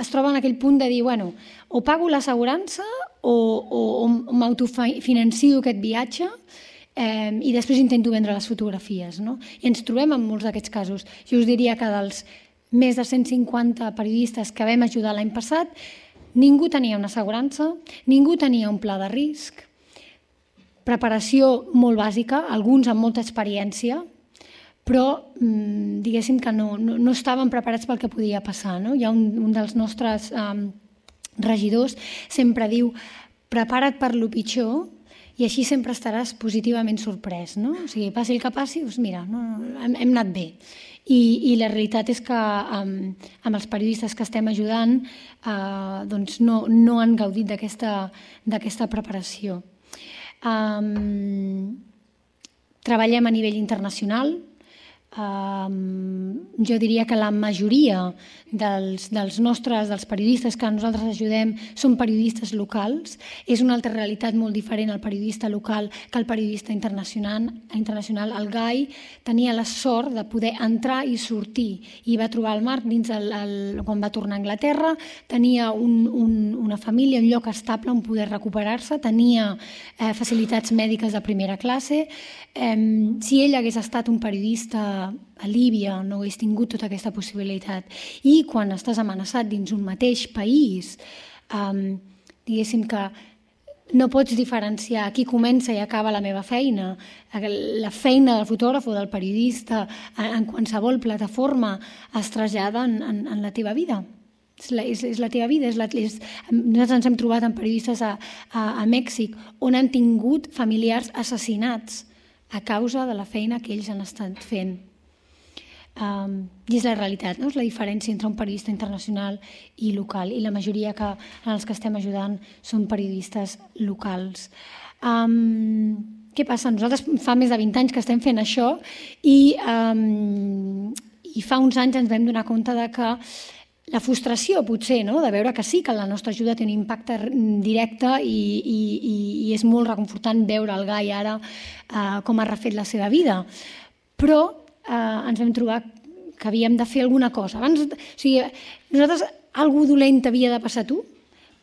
es troba en aquell punt de dir, bueno, o pago l'assegurança o, o, o m'autofinancio aquest viatge eh, i després intento vendre les fotografies. No? I ens trobem en molts d'aquests casos. Jo us diria que dels més de 150 periodistes que vam ajudar l'any passat, ningú tenia una assegurança, ningú tenia un pla de risc, preparació molt bàsica, alguns amb molta experiència, però mm, diguéssim que no, no, no estaven preparats pel que podia passar. No? Hi ha un, un dels nostres... Eh, regidors, sempre diu prepara't per lo pitjor i així sempre estaràs positivament sorprès. No? O sigui, passi el que passi, doncs mira, no, no, hem, hem anat bé. I, I la realitat és que amb, amb els periodistes que estem ajudant eh, doncs no, no han gaudit d'aquesta preparació. Um, treballem a nivell internacional, um, jo diria que la majoria dels, dels nostres, dels periodistes que nosaltres ajudem, són periodistes locals. És una altra realitat molt diferent al periodista local que el periodista internacional. internacional. El Gai tenia la sort de poder entrar i sortir i va trobar el Marc dins el, el, quan va tornar a Anglaterra. Tenia un, un, una família, un lloc estable on poder recuperar-se, tenia eh, facilitats mèdiques de primera classe. Eh, si ell hagués estat un periodista a Líbia no hagués tingut tota aquesta possibilitat. I quan estàs amenaçat dins un mateix país, um, diguéssim que no pots diferenciar aquí comença i acaba la meva feina, la feina del fotògraf o del periodista en qualsevol plataforma es trasllada en, en, en la teva vida. És la, és, és la teva vida. És la, és... Nosaltres ens hem trobat amb periodistes a, a, a Mèxic on han tingut familiars assassinats a causa de la feina que ells han estat fent. Um, I és la realitat, no? és la diferència entre un periodista internacional i local. I la majoria que, en els que estem ajudant són periodistes locals. Um, què passa? Nosaltres fa més de 20 anys que estem fent això i, um, i fa uns anys ens vam donar compte de que la frustració, potser, no? de veure que sí, que la nostra ajuda té un impacte directe i, i, i, i és molt reconfortant veure el Gai ara eh, com ha refet la seva vida. Però eh, ens vam trobar que havíem de fer alguna cosa. Abans, o sigui, nosaltres, algú dolent havia de passar tu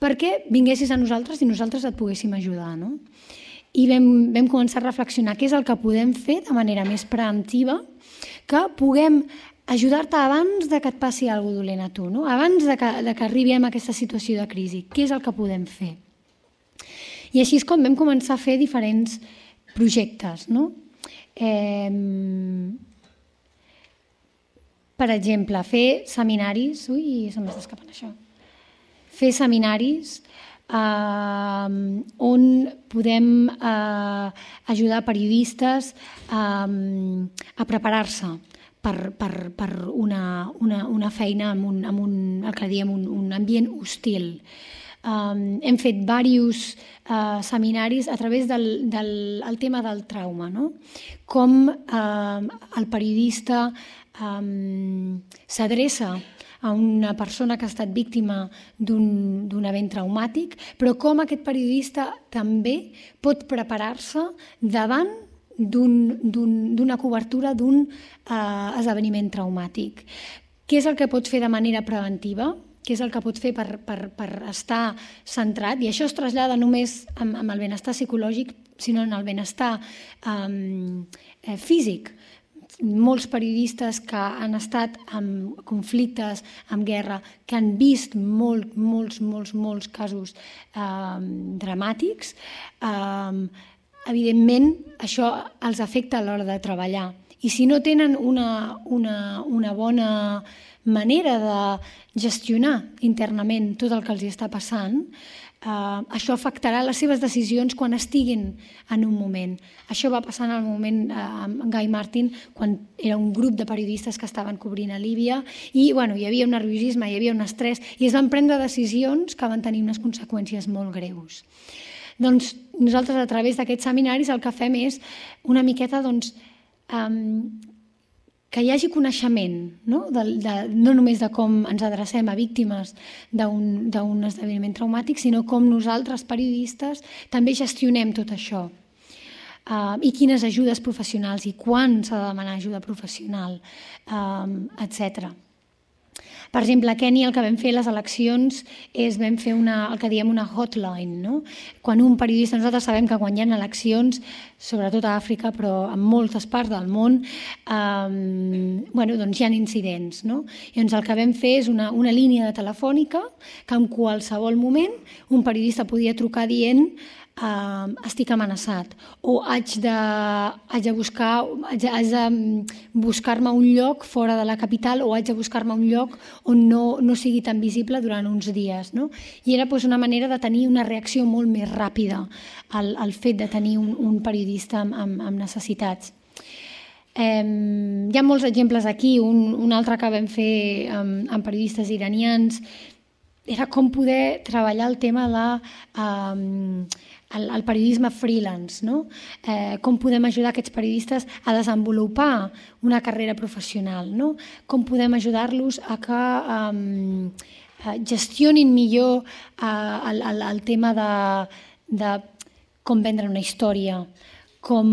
perquè vinguessis a nosaltres i nosaltres et poguéssim ajudar. No? I vam, vam començar a reflexionar què és el que podem fer de manera més preemptiva que puguem ajudar-te abans de que et passi alguna cosa dolent a tu, no? abans de que, de que arribem a aquesta situació de crisi. Què és el que podem fer? I així és com vam començar a fer diferents projectes. No? Eh, per exemple, fer seminaris... Ui, se m'està escapant això. Fer seminaris eh, on podem eh, ajudar periodistes eh, a preparar-se per, per, per una, una, una feina amb un, amb un, el que diem, un, un ambient hostil. Um, hem fet diversos uh, eh, seminaris a través del, del el tema del trauma, no? com uh, el periodista um, s'adreça a una persona que ha estat víctima d'un event traumàtic, però com aquest periodista també pot preparar-se davant d'una un, cobertura d'un uh, esdeveniment traumàtic. Què és el que pot fer de manera preventiva? Què és el que pot fer per, per, per estar centrat? I això es trasllada només amb, amb el benestar psicològic, sinó en el benestar um, físic molts periodistes que han estat en conflictes, en guerra, que han vist molt, molts, molts, molts casos eh, dramàtics, eh, evidentment això els afecta a l'hora de treballar. I si no tenen una, una, una bona manera de gestionar internament tot el que els hi està passant, eh, això afectarà les seves decisions quan estiguin en un moment. Això va passar en el moment eh, amb Guy Martin, quan era un grup de periodistes que estaven cobrint a Líbia, i bueno, hi havia un nerviosisme, hi havia un estrès, i es van prendre decisions que van tenir unes conseqüències molt greus. Doncs nosaltres, a través d'aquests seminaris, el que fem és una miqueta doncs, que hi hagi coneixement, no? De, de, no només de com ens adrecem a víctimes d'un esdeveniment traumàtic, sinó com nosaltres, periodistes, també gestionem tot això. Uh, I quines ajudes professionals i quan s'ha de demanar ajuda professional, uh, etcètera. Per exemple, a Kènia el que vam fer les eleccions és vam fer una, el que diem una hotline. No? Quan un periodista, nosaltres sabem que quan hi ha eleccions, sobretot a Àfrica, però en moltes parts del món, eh, bueno, doncs hi ha incidents. No? I doncs el que vam fer és una, una línia de telefònica que en qualsevol moment un periodista podia trucar dient eh, estic amenaçat o haig de, haig de buscar haig, haig de mm, buscar-me un lloc fora de la capital o haig de buscar-me un lloc on no, no sigui tan visible durant uns dies. No? I era doncs, una manera de tenir una reacció molt més ràpida al, al fet de tenir un, un periodista amb, amb, amb necessitats. Eh, hi ha molts exemples aquí. Un, un altre que vam fer amb, amb periodistes iranians era com poder treballar el tema de... Eh, el, el periodisme freelance, no? eh, com podem ajudar aquests periodistes a desenvolupar una carrera professional, no? com podem ajudar-los a que um, gestionin millor uh, el, el, el tema de, de com vendre una història, com,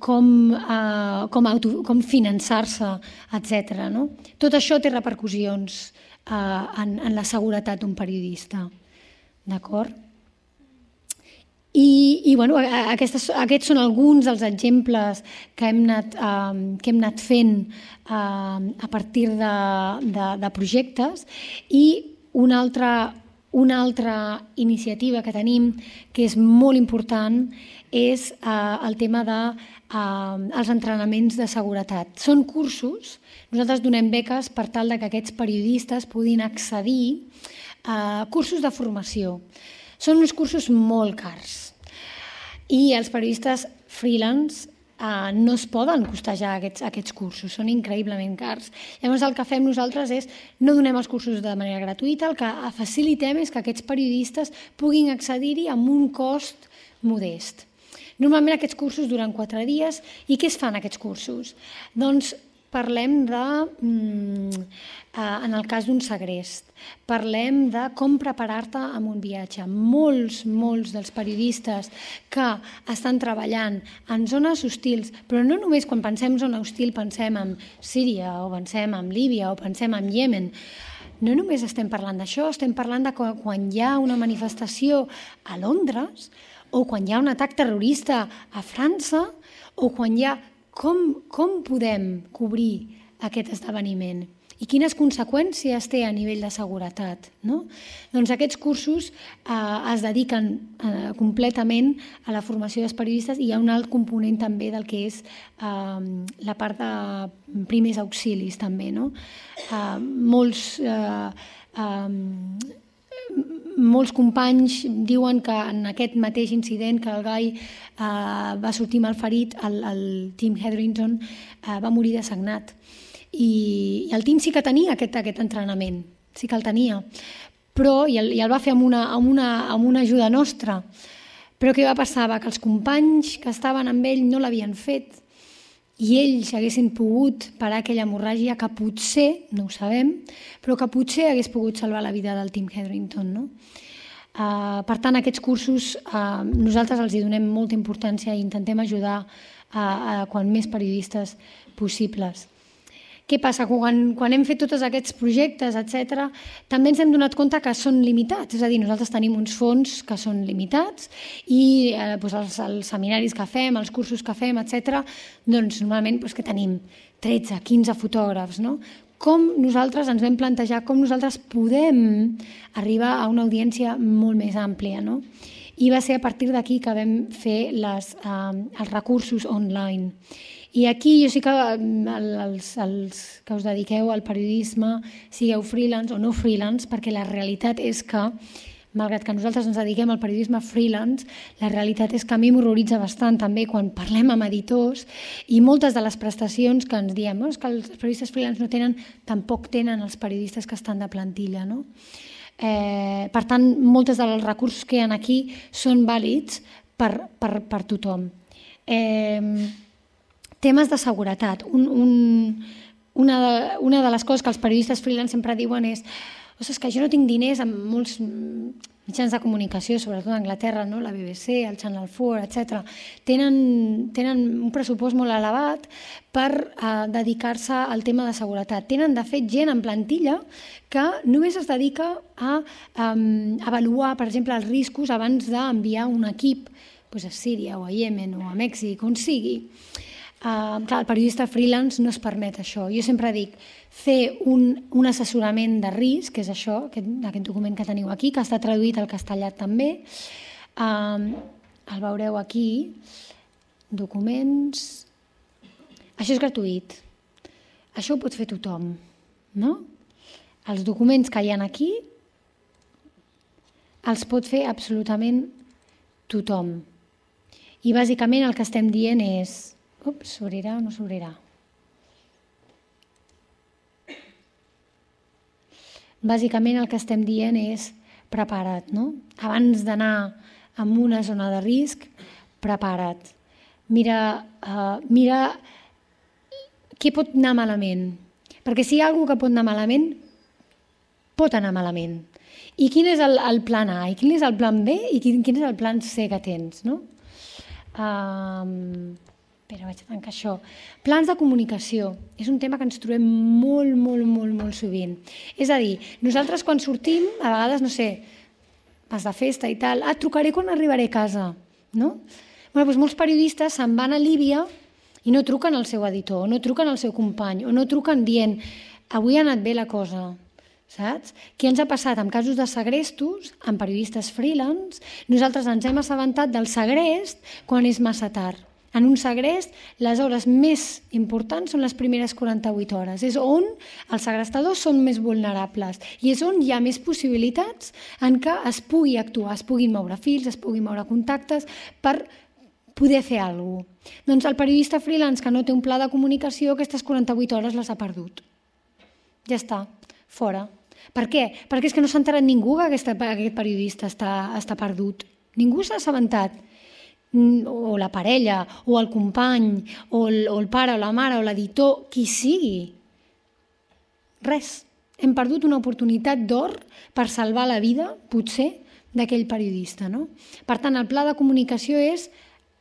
com, uh, com, auto, com finançar-se, etc. No? Tot això té repercussions uh, en, en la seguretat d'un periodista. D'acord? I, i bueno, aquestes, aquests són alguns dels exemples que hem anat, eh, que hem anat fent eh, a partir de, de, de projectes i una altra, una altra iniciativa que tenim que és molt important és eh, el tema de eh, els entrenaments de seguretat. Són cursos, nosaltres donem beques per tal de que aquests periodistes puguin accedir a uh, cursos de formació. Són uns cursos molt cars i els periodistes freelance Uh, no es poden costejar aquests, aquests cursos, són increïblement cars. Llavors el que fem nosaltres és no donem els cursos de manera gratuïta, el que facilitem és que aquests periodistes puguin accedir-hi amb un cost modest. Normalment aquests cursos duren quatre dies i què es fan aquests cursos? Doncs parlem de, mm, eh, en el cas d'un segrest, parlem de com preparar-te en un viatge. Molts, molts dels periodistes que estan treballant en zones hostils, però no només quan pensem zona hostil pensem en Síria o pensem en Líbia o pensem en Yemen, no només estem parlant d'això, estem parlant de quan hi ha una manifestació a Londres o quan hi ha un atac terrorista a França o quan hi ha com, com podem cobrir aquest esdeveniment? i quines conseqüències té a nivell de seguretat. No? Doncs aquests cursos eh, es dediquen eh, completament a la formació dels periodistes i hi ha un alt component també del que és eh, la part de primers auxilis també. No? Eh, molts eh, eh, molts companys diuen que en aquest mateix incident que el Gai eh, va sortir malferit, el, el Tim Hedrington eh, va morir sagnat. I, I el Tim sí que tenia aquest, aquest entrenament, sí que el tenia, però i el, i el va fer amb una, amb, una, amb una ajuda nostra. Però què va passar? Va que els companys que estaven amb ell no l'havien fet i ells haguessin pogut parar aquella hemorràgia que potser, no ho sabem, però que potser hagués pogut salvar la vida del Tim Hedrington. No? Uh, per tant, aquests cursos uh, nosaltres els hi donem molta importància i intentem ajudar a, uh, a quan més periodistes possibles. Què passa? Quan, quan hem fet tots aquests projectes, etc, també ens hem donat compte que són limitats, és a dir, nosaltres tenim uns fons que són limitats i eh, doncs els, els seminaris que fem, els cursos que fem, etc, doncs normalment doncs, que tenim 13, 15 fotògrafs, no? com nosaltres ens vam plantejar, com nosaltres podem arribar a una audiència molt més àmplia. No? I va ser a partir d'aquí que vam fer les, eh, els recursos online. I aquí jo sí que mm, els, els que us dediqueu al periodisme, sigueu freelance o no freelance, perquè la realitat és que malgrat que nosaltres ens dediquem al periodisme freelance, la realitat és que a mi m'horroritza bastant també quan parlem amb editors i moltes de les prestacions que ens diem no? Oh, és que els periodistes freelance no tenen, tampoc tenen els periodistes que estan de plantilla. No? Eh, per tant, moltes dels recursos que hi ha aquí són vàlids per, per, per tothom. Eh, temes de seguretat. Un, un, una, de, una de les coses que els periodistes freelance sempre diuen és és que jo no tinc diners amb molts mitjans de comunicació, sobretot a Anglaterra, no? la BBC, el Channel 4, etc. Tenen, tenen un pressupost molt elevat per eh, dedicar-se al tema de seguretat. Tenen, de fet, gent en plantilla que només es dedica a eh, avaluar, per exemple, els riscos abans d'enviar un equip pues, a Síria o a Yemen o a Mèxic, on sigui. Um, clar, el periodista freelance no es permet això. Jo sempre dic fer un, un assessorament de risc, que és això, aquest, aquest document que teniu aquí, que està traduït al castellà també. Um, el veureu aquí. Documents. Això és gratuït. Això ho pot fer tothom, no? Els documents que hi han aquí els pot fer absolutament tothom. I bàsicament el que estem dient és Ups, s'obrirà o no s'obrirà? Bàsicament el que estem dient és prepara't, no? Abans d'anar en una zona de risc, prepara't. Mira, uh, mira què pot anar malament. Perquè si hi ha alguna que pot anar malament, pot anar malament. I quin és el, el plan A, i quin és el plan B, i quin, quin és el plan C que tens, no? Um, Espera, vaig a tancar això. Plans de comunicació. És un tema que ens trobem molt, molt, molt, molt sovint. És a dir, nosaltres quan sortim, a vegades, no sé, vas de festa i tal, ah, trucaré quan arribaré a casa, no? Bueno, doncs molts periodistes se'n van a Líbia i no truquen al seu editor, no truquen al seu company, o no truquen dient avui ha anat bé la cosa, saps? Què ens ha passat amb casos de segrestos, amb periodistes freelance? Nosaltres ens hem assabentat del segrest quan és massa tard. En un segrest, les hores més importants són les primeres 48 hores. És on els segrestadors són més vulnerables i és on hi ha més possibilitats en què es pugui actuar, es puguin moure fils, es puguin moure contactes per poder fer alguna cosa. Doncs el periodista freelance que no té un pla de comunicació, aquestes 48 hores les ha perdut. Ja està, fora. Per què? Perquè és que no s'ha enterat ningú que aquest periodista està, està perdut. Ningú s'ha assabentat o la parella, o el company, o el, o el pare, o la mare, o l'editor, qui sigui. Res. Hem perdut una oportunitat d'or per salvar la vida, potser, d'aquell periodista. No? Per tant, el pla de comunicació és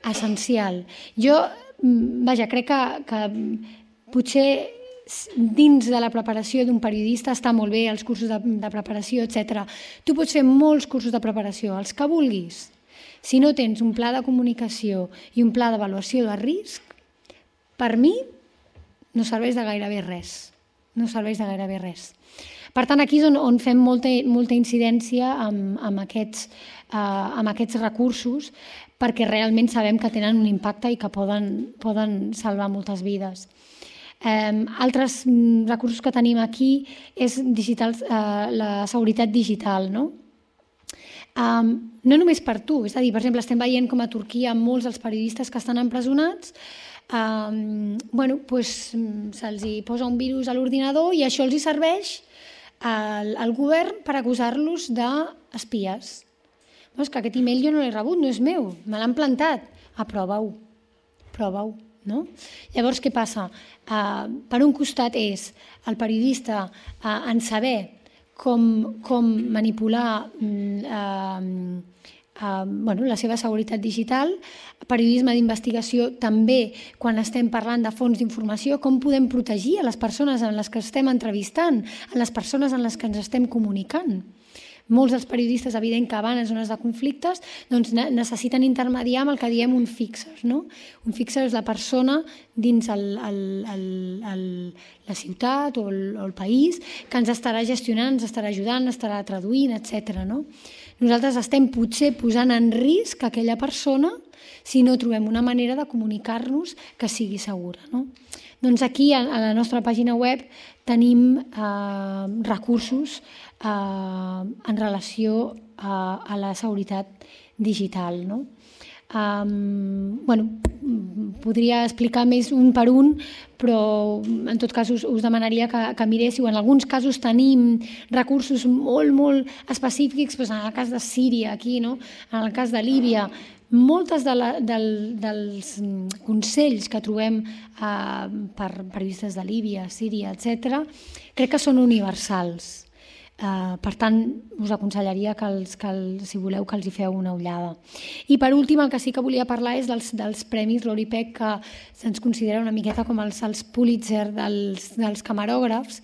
essencial. Jo, mm, vaja, crec que, que potser dins de la preparació d'un periodista està molt bé els cursos de, de preparació, etc. Tu pots fer molts cursos de preparació, els que vulguis, si no tens un pla de comunicació i un pla d'avaluació de risc, per mi no serveix de gairebé res. No serveix de gairebé res. Per tant, aquí és on, on fem molta, molta incidència amb, amb, aquests, eh, amb aquests recursos perquè realment sabem que tenen un impacte i que poden, poden salvar moltes vides. Eh, altres mm, recursos que tenim aquí és digitals, eh, la seguretat digital, no? Um, no només per tu, és a dir, per exemple, estem veient com a Turquia molts dels periodistes que estan empresonats um, bueno, pues, se'ls posa un virus a l'ordinador i això els hi serveix al, al govern per acusar-los d'espies. No, és que aquest email jo no l'he rebut, no és meu, me l'han plantat. Aprova-ho, ah, prova-ho. No? Llavors, què passa? Uh, per un costat és el periodista uh, en saber com, com manipular eh, eh, bueno, la seva seguretat digital, periodisme d'investigació també quan estem parlant de fons d'informació, com podem protegir a les persones en les que estem entrevistant, a les persones en les que ens estem comunicant molts dels periodistes, evident que van a zones de conflictes, doncs necessiten intermediar amb el que diem un fixer. No? Un fixer és la persona dins el, el, el, el, la ciutat o el, el país que ens estarà gestionant, ens estarà ajudant, ens estarà traduint, etc. No? Nosaltres estem potser posant en risc aquella persona si no trobem una manera de comunicar-nos que sigui segura. No? Doncs aquí, a la nostra pàgina web, tenim eh, recursos eh, en relació a, eh, a la seguretat digital. No? Um, bueno, podria explicar més un per un, però en tot cas us, us demanaria que, que miréssiu. En alguns casos tenim recursos molt, molt específics, doncs en el cas de Síria, aquí, no? en el cas de Líbia, moltes de la, del, dels consells que trobem eh, per periodistes de Líbia, Síria, etc., crec que són universals Eh, per tant, us aconsellaria que, els, que els, si voleu que els hi feu una ullada. I per últim, el que sí que volia parlar és dels, dels premis Rory Peck, que se'ns considera una miqueta com els, els Pulitzer dels, dels camarògrafs.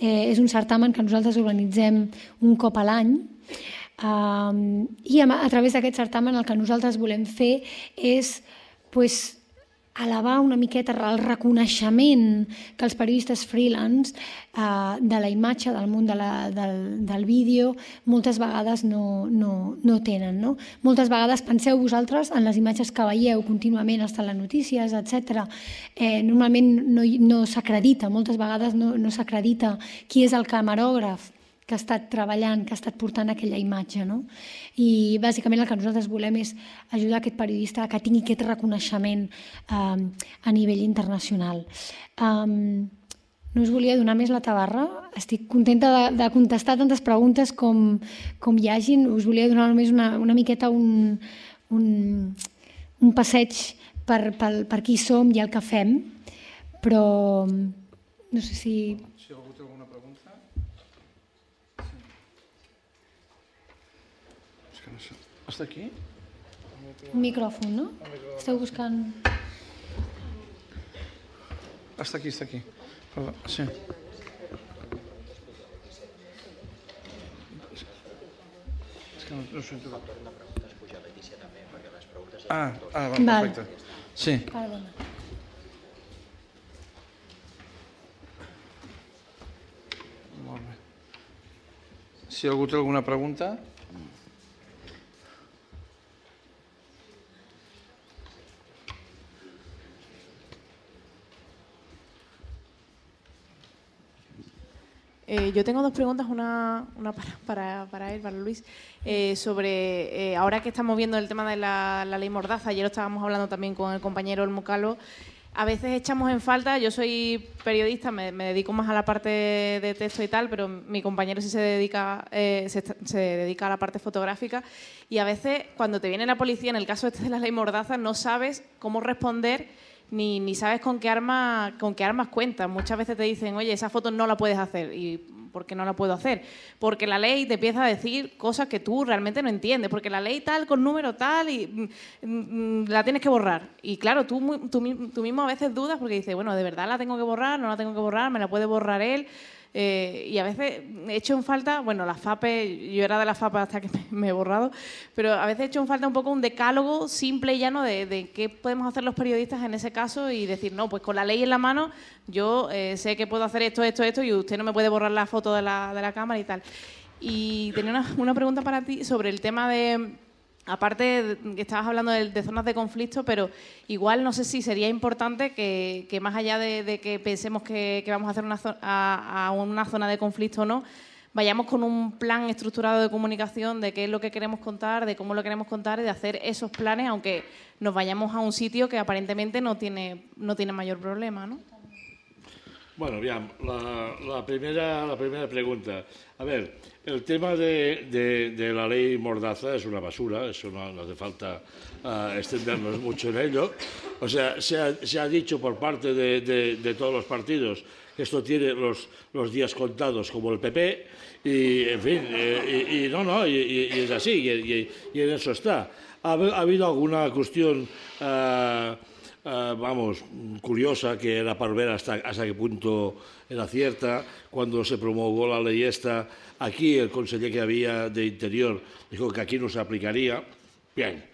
Eh, és un certamen que nosaltres organitzem un cop a l'any, Um, I a, a través d'aquest certamen el que nosaltres volem fer és pues, elevar una miqueta el reconeixement que els periodistes freelance eh, de la imatge, del món de la, del, del vídeo, moltes vegades no, no, no tenen. No? Moltes vegades penseu vosaltres en les imatges que veieu contínuament als telenotícies, etc. Eh, normalment no, no s'acredita, moltes vegades no, no s'acredita qui és el camarògraf, que ha estat treballant, que ha estat portant aquella imatge. No? I bàsicament el que nosaltres volem és ajudar aquest periodista que tingui aquest reconeixement eh, a nivell internacional. Um, no us volia donar més la tabarra. Estic contenta de, de contestar tantes preguntes com, com hi hagin. Us volia donar només una, una miqueta un, un, un passeig per, per, per qui som i el que fem, però no sé si Està aquí? Un micròfon, no? Esteu buscant... Està aquí, està aquí. Perdó, sí. És que no, no sento... Ah, ah, va, Val. perfecte. Sí. Perdona. Molt bé. Si algú té alguna pregunta... Eh, yo tengo dos preguntas, una, para, para, para, él, para Luis, eh, sobre eh, ahora que estamos viendo el tema de la, ley Mordaza, ayer estábamos hablando también con el compañero Olmo Mucalo, a veces echamos en falta, yo soy periodista, me, dedico más a la parte de texto y tal, pero mi compañero sí se dedica, se, se dedica a la parte fotográfica, y a veces cuando te viene la policía, en el caso este de la ley Mordaza, no sabes cómo responder ni, ni sabes con qué, arma, con qué armas cuentas. Muchas veces te dicen, oye, esa foto no la puedes hacer. ¿Y por qué no la puedo hacer? Porque la ley te empieza a decir cosas que tú realmente no entiendes. Porque la ley tal, con número tal, y mm, mm, la tienes que borrar. Y claro, tú, tú mismo a veces dudas porque dices, bueno, ¿de verdad la tengo que borrar? ¿No la tengo que borrar? ¿Me la puede borrar él? Eh, y a veces he hecho en falta, bueno, la FAPE, yo era de la FAPE hasta que me he borrado, pero a veces he hecho en falta un poco un decálogo simple y llano de, qué podemos hacer los periodistas en ese caso y decir, no, pues con la ley en la mano yo eh, sé que puedo hacer esto, esto, esto y usted no me puede borrar la foto de la, de la cámara y tal. Y tenía una pregunta para ti sobre el tema de Aparte, estabas hablando de, zonas de conflicto, pero igual no sé si sería importante que, más allá de, que pensemos que, vamos a hacer una una zona de conflicto o no, vayamos con un plan estructurado de comunicación de qué es lo que queremos contar, de cómo lo queremos contar y de hacer esos planes, aunque nos vayamos a un sitio que aparentemente no tiene, no tiene mayor problema, ¿no? Bueno, bien, la, primera, la primera pregunta. A ver, el tema de, la ley Mordaza es una basura, eso no, hace falta eh, extendernos mucho en ello. O sea, se ha, se ha dicho por parte de, todos los partidos que esto tiene los, días contados como el PP y, en fin, eh, y, no, no, y, es así, y, en eso está. Ha, habido alguna cuestión... Eh, Ah, vamos, curiosa, que era para ver hasta, qué punto era cierta. Cuando se promulgó la ley esta, aquí el conseller que había de Interior dijo que aquí no se aplicaría. Bien,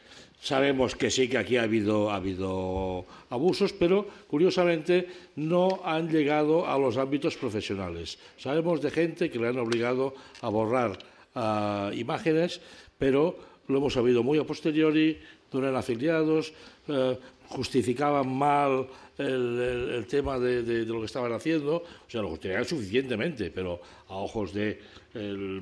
sabemos que sí, que aquí ha habido, ha habido abusos, pero curiosamente no han llegado a los ámbitos profesionales. Sabemos de gente que le han obligado a borrar ah, imágenes, pero lo hemos sabido muy a posteriori, no eran afiliados, ah, justificaban mal el, tema de, lo que estaban haciendo, o sea, lo justificaban suficientemente, pero a ojos de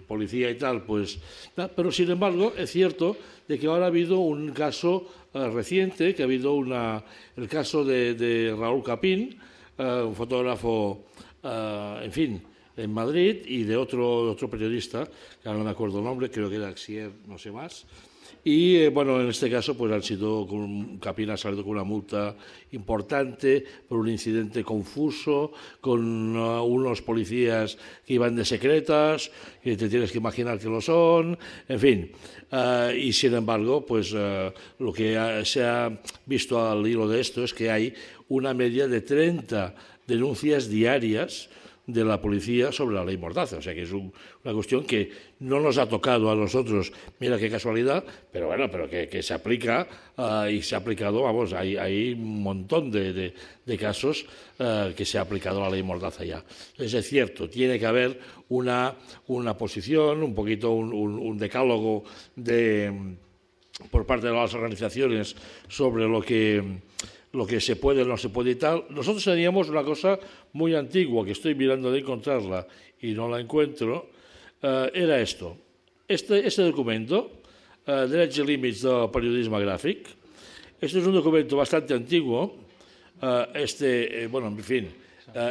policía y tal, pues... Pero, sin embargo, es cierto de que ahora ha habido un caso eh, reciente, que ha habido una, el caso de, Raúl Capín, eh, un fotógrafo, eh, en fin, en Madrid, y de otro, otro periodista, que ahora no me acuerdo el nombre, creo que era Xier, no sé más, y eh, bueno, en este caso pues han sido, Capina ha salido con una multa importante por un incidente confuso, con uh, unos policías que iban de secretas, que te tienes que imaginar que lo son, en fin. Uh, y sin embargo, pues uh, lo que se ha visto al hilo de esto es que hay una media de 30 denuncias diarias de la policía sobre la ley Mordaza. O sea que es una cuestión que no nos ha tocado a nosotros, mira qué casualidad, pero bueno, pero que, se aplica ah, y se ha aplicado, vamos, hay, hay un montón de, de, casos ah, que se ha aplicado la ley Mordaza ya. Entonces es cierto, tiene que haber una, una posición, un poquito un, un decálogo de por parte de las organizaciones sobre lo que lo que se puede, no se puede y tal. Nosotros teníamos una cosa muy antigua que estoy mirando de encontrarla y no la encuentro. Eh, era esto. Este, este documento, eh, Drets Limits of del este es un documento bastante antiguo. Eh, este, eh, bueno, en fin,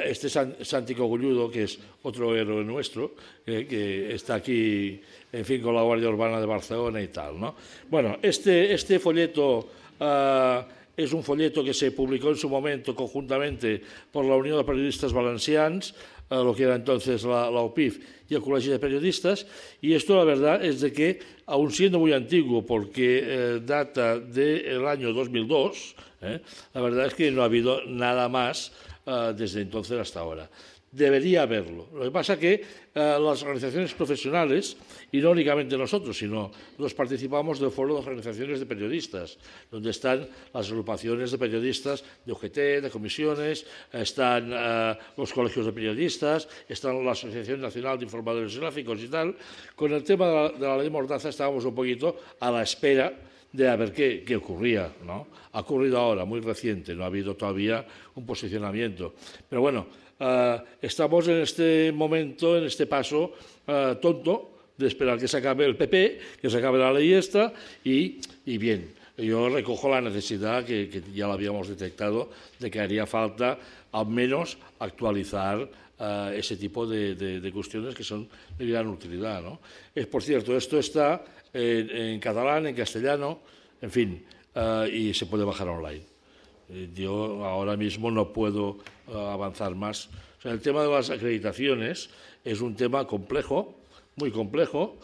este San, gulludo que es otro héroe nuestro, que está aquí, en fin, con la Guardia Urbana de Barcelona y tal, ¿no? Bueno, este, este folleto... Es un folleto que se publicó en su momento conjuntamente por la Unión de Periodistas Valencians, eh, lo que era entonces la, la, OPIF y el Colegio de Periodistas, y esto la verdad es de que, aun siendo muy antiguo, porque eh, data del de año 2002, eh, la verdad es que no ha habido nada más eh, desde entonces hasta ahora. debería haberlo. Lo que pasa es que eh, las organizaciones profesionales, y no únicamente nosotros, sino los participamos del foro de organizaciones de periodistas, donde están las agrupaciones de periodistas de UGT, de comisiones, están eh, los colegios de periodistas, están la Asociación Nacional de Informadores Gráficos y tal. Con el tema de la, de Mordaza estábamos un poquito a la espera de a ver qué, ocurría. ¿no? Ha ocurrido ahora, muy reciente, no ha habido todavía un posicionamiento. Pero bueno, eh, estamos en este momento, en este paso eh, tonto de esperar que se acabe el PP, que se acabe la ley esta y, bien. Yo recojo la necesidad que, ya la habíamos detectado de que haría falta al menos actualizar eh, ese tipo de, cuestiones que son de gran utilidad. Es por cierto, esto está en, catalán, en castellano, en fin, eh, y se puede bajar online. Eh, yo ahora mismo no puedo eh, avanzar más. el tema de las acreditaciones es un tema complejo, muy complejo.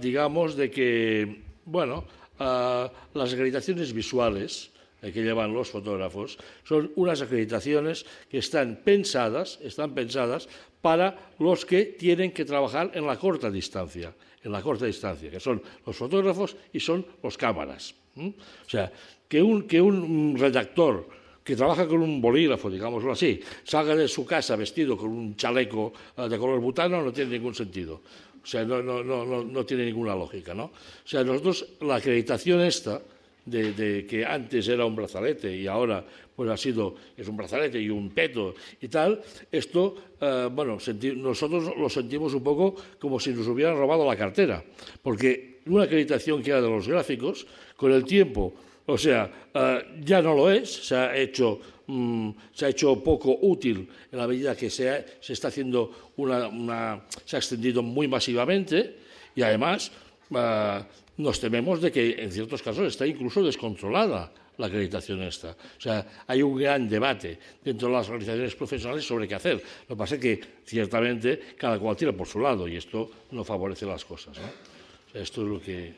digamos de que, bueno, las acreditaciones visuales que llevan los fotógrafos son unas acreditaciones que están pensadas, están pensadas para los que tienen que trabajar en la corta distancia en la corta distancia, que son los fotógrafos y son los cámaras. O sea, que un, que un redactor que trabaja con un bolígrafo, digámoslo así, salga de su casa vestido con un chaleco ah, de color butano, no tiene ningún sentido. O sea, no, no, no, no tiene ninguna lógica, ¿no? O sea, nosotros la acreditación esta de, que antes era un brazalete y ahora pues ha sido, es un brazalete y un peto y tal, esto, eh, bueno, nosotros lo sentimos un poco como si nos hubieran robado la cartera, porque una acreditación que era de los gráficos, con el tiempo, o sea, eh, ya no lo es, se ha hecho mm, se ha hecho poco útil en la medida que se, se está haciendo una, se ha extendido muy masivamente y además Ah, nos tememos de que en ciertos casos está incluso descontrolada la acreditación esta. O sea, hay un gran debate dentro de las organizaciones profesionales sobre qué hacer. Lo que pasa es que ciertamente cada cual tira por su lado y esto no favorece las cosas. ¿no? esto es lo que...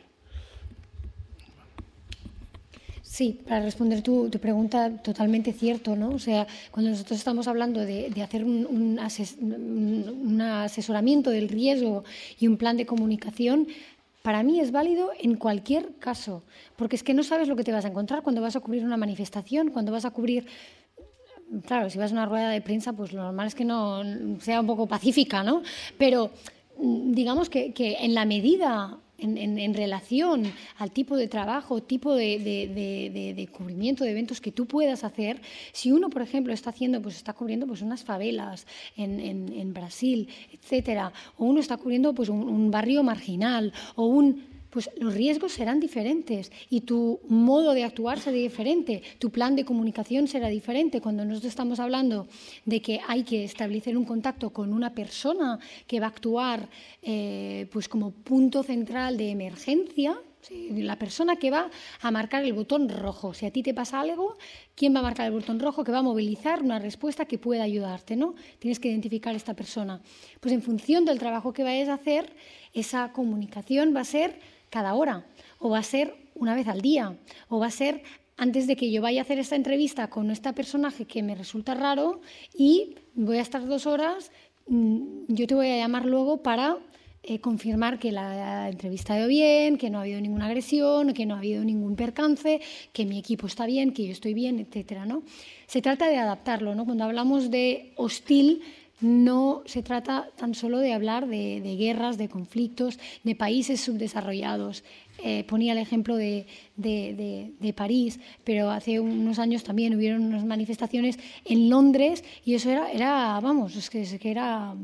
Sí, para responder tu, pregunta, totalmente cierto, ¿no? O sea, cuando nosotros estamos hablando de, hacer un, un, asesoramiento del riesgo y un plan de comunicación, para mí es válido en cualquier caso, porque es que no sabes lo que te vas a encontrar cuando vas a cubrir una manifestación, cuando vas a cubrir... Claro, si vas a una rueda de prensa, pues lo normal es que no sea un poco pacífica, ¿no? Pero mm, digamos que, que en la medida en, relación al tipo de trabajo, tipo de, de, cubrimiento de eventos que tú puedas hacer. Si uno, por ejemplo, está haciendo, pues está cubriendo pues unas favelas en, en Brasil, etcétera, o uno está cubriendo pues un barrio marginal o un pues los riesgos serán diferentes y tu modo de actuar será diferente, tu plan de comunicación será diferente. Cuando nosotros estamos hablando de que hay que establecer un contacto con una persona que va a actuar eh, pues como punto central de emergencia, la persona que va a marcar el botón rojo. Si a ti te pasa algo, ¿quién va a marcar el botón rojo? Que va a movilizar una respuesta que pueda ayudarte, ¿no? Tienes que identificar a esta persona. Pues en función del trabajo que vayas a hacer, esa comunicación va a ser cada hora, o va a ser una vez al día, o va a ser antes de que yo vaya a hacer esta entrevista con este personaje que me resulta raro y voy a estar dos horas, mm, yo te voy a llamar luego para eh, confirmar que la entrevista ha ido bien, que no ha habido ninguna agresión, que no ha habido ningún percance, que mi equipo está bien, que yo estoy bien, etcétera, ¿no? Se trata de adaptarlo, ¿no? Cuando hablamos de hostil, no se trata tan solo de hablar de, guerras, de conflictos, de países subdesarrollados. Eh, ponía el ejemplo de, París, pero hace unos años también hubieron unas manifestaciones en Londres y eso era, era vamos, es que, que era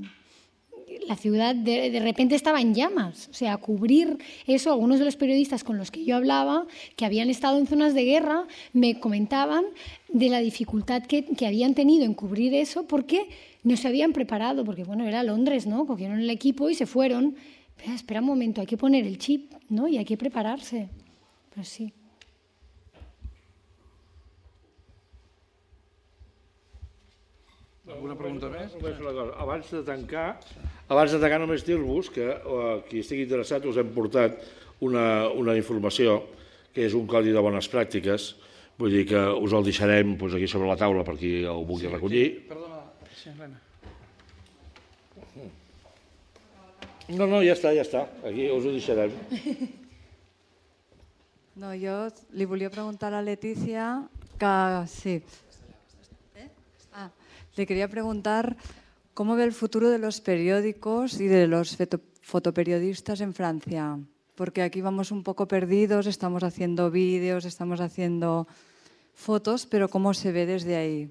la ciudad de, repente estaba en llamas. O sea, cubrir eso, algunos de los periodistas con los que yo hablaba, que habían estado en zonas de guerra, me comentaban de la dificultad que, que habían tenido en cubrir eso porque no se habían preparado, porque bueno, era Londres, ¿no? Cogieron el equipo y se fueron. Pero, espera un momento, hay que poner el chip, ¿no? Y hay que prepararse. Pero sí. Alguna pregunta més? Abans de tancar, abans de tancar només dir-vos que a eh, qui estigui interessat us hem portat una, una informació que és un codi de bones pràctiques, vull dir que us el deixarem doncs, aquí sobre la taula per qui ho vulgui sí, recollir. Perdona, No, no, ya está, ya está. Aquí os ho deixarem. No, le volví a preguntar a Leticia que ¿Eh? ah, le quería preguntar cómo ve el futuro de los periódicos y de los fotoperiodistas en Francia, porque aquí vamos un poco perdidos, estamos haciendo vídeos, estamos haciendo fotos, pero cómo se ve desde ahí.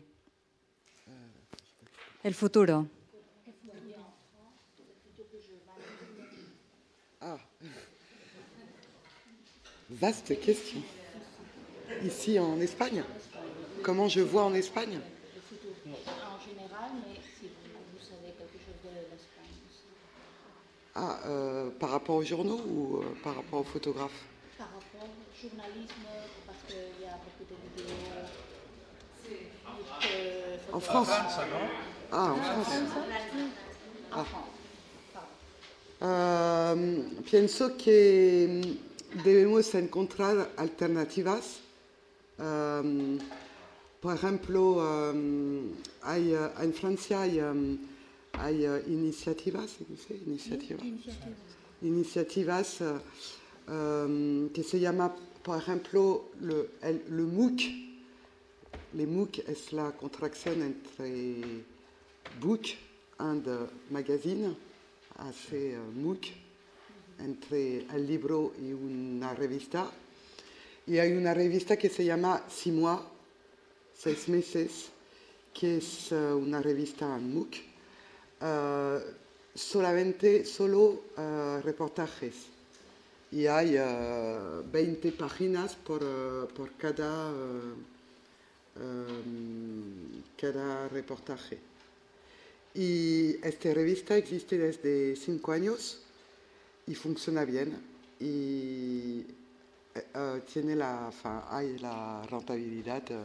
El futuro. Ah, vaste question. Ici en Espagne Comment je vois en Espagne En général, mais si vous savez quelque chose de l'Espagne. Ah, euh, par rapport aux journaux ou euh, par rapport aux photographes Par rapport au journalisme, parce qu'il y a beaucoup de vidéos. En euh, France Ah, en France. Ah. Uh, pienso que debemos encontrar alternativas. Euh, um, Par Par exemple, hay, France, il y a des initiatives. uh, iniciativas, Initiatives. Initiatives Initiative. Uh, um, que se llama, par exemple, le, le MOOC. MOOC es la contracción entre book and magazine, hace euh, MOOC, entre el libro y una revista. Y hay una revista que se llama mois, seis meses, que es euh, una revista MOOC, euh, solamente solo reportajes. Y hay 20 páginas por, por cada cada em, reportaje. Y esta revista existe desde cinco años y funciona bien y eh, eh, tiene la, hay la rentabilidad. Eh,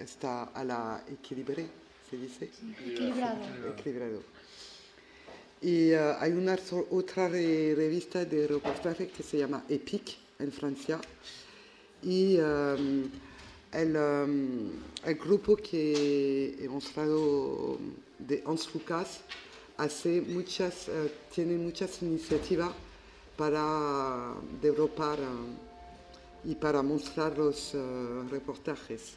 está a la equilibre, se dice. Equilibrado. Y hay una otra revista de reportaje que se llama EPIC en Francia, y um, um, el, grupo que he mostrado de Hans Lucas hace muchas, eh, tiene muchas iniciativas para derropar um, y para mostrar los eh, reportajes.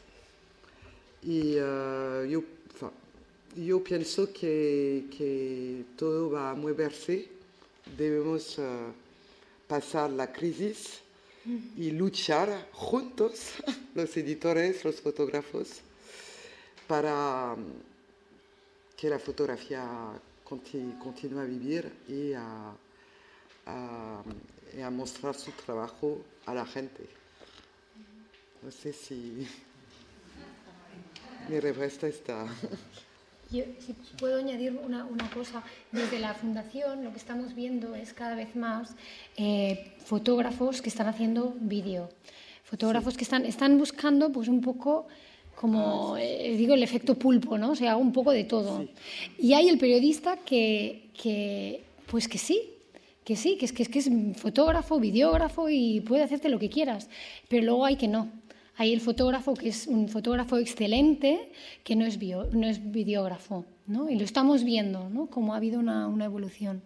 Y uh, yo, pienso que, todo va a moverse, debemos uh, pasar la crisis y luchar juntos, los editores, los fotógrafos, para um, que la fotografía continúe a vivir y a, mostrar su trabajo a la gente. No sé si mi respuesta está... si puedo añadir una, cosa, desde la fundación lo que estamos viendo es cada vez más eh, fotógrafos que están haciendo vídeo, fotógrafos que están, están buscando pues un poco como ah, eh, digo el efecto pulpo, ¿no? O sea, un poco de todo. Y hay el periodista que, que, pues que sí, que sí, que es que es, que es fotógrafo, videógrafo y puede hacerte lo que quieras, pero luego hay que no hay el fotógrafo que es un fotógrafo excelente que no es, no es videógrafo, ¿no? Y lo estamos viendo, ¿no? Cómo ha habido una, una evolución.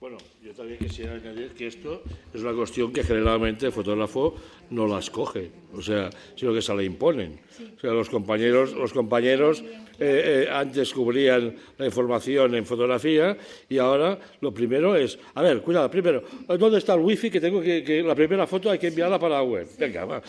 Bueno, yo también quisiera añadir que esto es una cuestión que generalmente el fotógrafo no las coge, o sea, sino que se la imponen. O sea, los compañeros, los compañeros eh, eh, antes cubrían la información en fotografía y ahora lo primero es, a ver, cuidado, primero, ¿dónde está el wifi que tengo que, la primera foto hay que enviarla para la web? Venga, va.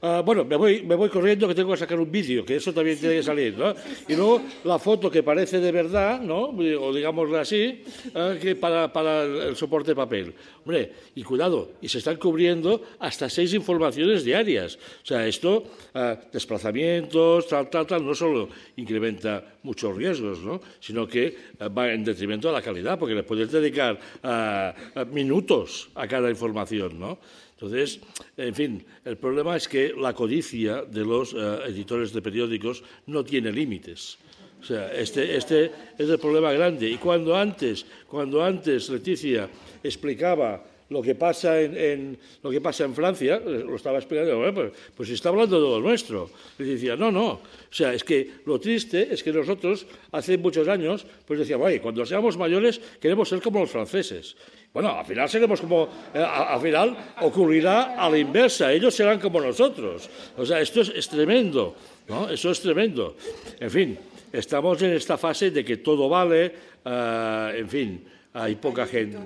Ah, bueno, me voy, me voy corriendo que tengo que sacar un vídeo, que eso también tiene que salir, ¿no? Y luego la foto que parece de verdad, ¿no? O digámoslo así, ah, que para, el soporte de papel. Hombre, y cuidado, y se están cubriendo hasta seis informaciones diarias. O sea, esto, ah, desplazamientos, tal, tal, tal, no solo incrementa muchos riesgos, sino que ah, va en detrimento de la calidad, porque le puedes dedicar ah, minutos a cada información. Entonces, en fin, el problema es que la codicia de los editores de periódicos no tiene límites. O sea, este, este, es el problema grande. Y cuando antes, cuando antes Leticia explicaba lo que pasa en, lo que pasa en Francia, eh, lo estaba explicando, pues, se pues está hablando de lo nuestro. Y decía, no, no. O sea, es que lo triste es que nosotros hace muchos años, pues decíamos, oye, cuando seamos mayores queremos ser como los franceses. Bueno, al final seremos como, eh, al final ocurrirá a la inversa, ellos serán como nosotros. O sea, esto es, tremendo, ¿no? Eso es tremendo. En fin, estamos en esta fase de que todo vale, eh, en fin, hay poca gente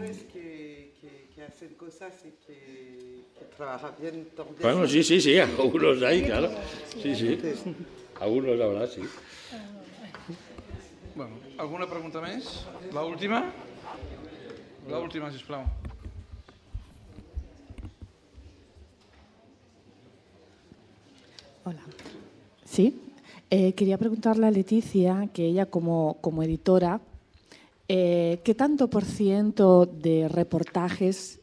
que, bien Bueno, sí, sí, sí, algunos hay, claro. Sí, sí. Algunos habrá, sí. Bueno, alguna pregunta más? La última? La última, si plau. Hola. Sí, eh, quería preguntarle a Leticia, que ella como, como editora, eh, ¿qué tanto por ciento de reportajes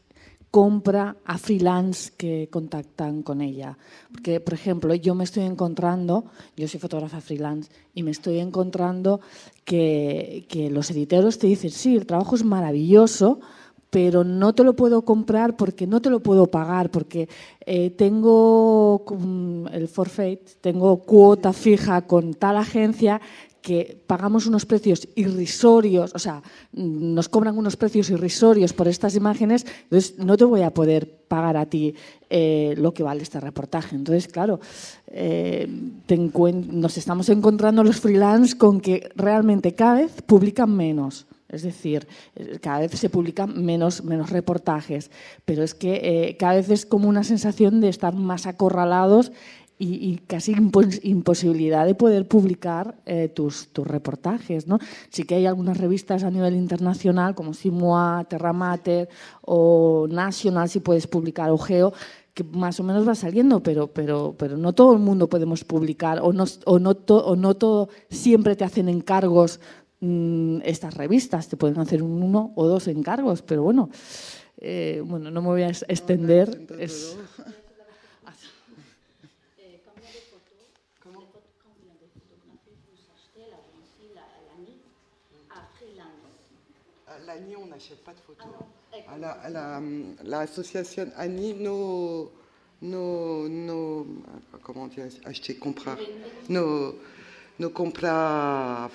compra a freelance que contactan con ella. Porque, por ejemplo, yo me estoy encontrando, yo soy fotógrafa freelance, y me estoy encontrando que, los editores te dicen, sí, el trabajo es maravilloso, pero no te lo puedo comprar porque no te lo puedo pagar, porque eh, tengo mm, el forfait, tengo cuota fija con tal agencia que pagamos unos precios irrisorios, o sea, nos cobran unos precios irrisorios por estas imágenes, entonces no te voy a poder pagar a ti eh, lo que vale este reportaje. Entonces, claro, eh, nos estamos encontrando los freelance con que realmente cada vez publican menos. Es decir, cada vez se publican menos, menos reportajes, pero es que eh, cada vez es como una sensación de estar más acorralados y, casi imposibilidad de poder publicar eh, tus, tus, reportajes. ¿no? Sí que hay algunas revistas a nivel internacional, como Simoa, Terra Mater o National, si puedes publicar, o Geo, que más o menos va saliendo, pero, pero, pero no todo el mundo podemos publicar o no, o no, o no todo siempre te hacen encargos mm, estas revistas, te pueden hacer uno o dos encargos, pero bueno, eh, bueno no me voy a extender. Annie, on n'achète pas de photos. Ah la, l'association la, Annie, nos, nos, nos, comment dire, acheter, comprar, nos, nos compras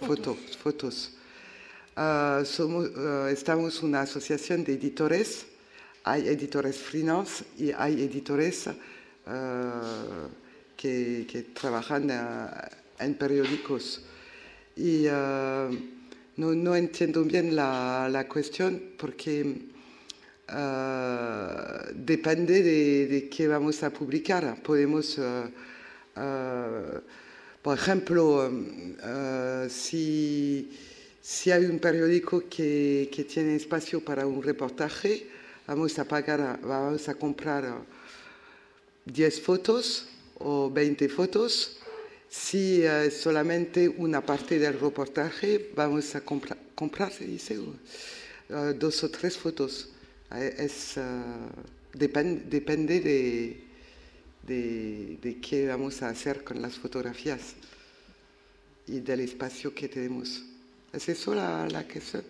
photos photos. Uh, somos, uh, estamos una asociación de editores, hay editores freelance y hay editores uh, que, que, trabajan eh, en periódicos. Y eh, no, no entiendo bien la, la cuestión porque ah, depende de, qué vamos a publicar. Podemos, ah, ah, por ejemplo, si, si, hay un periódico que, que, tiene espacio para un reportaje, vamos a pagar, vamos a comprar 10 fotos o 20 fotos si eh, solamente una parte del reportaje vamos a comprar, se dice, eh, dos o tres fotos. Eh, es, depende de, qué vamos a hacer con las fotografías y del espacio que tenemos. Es eso la, la cuestión.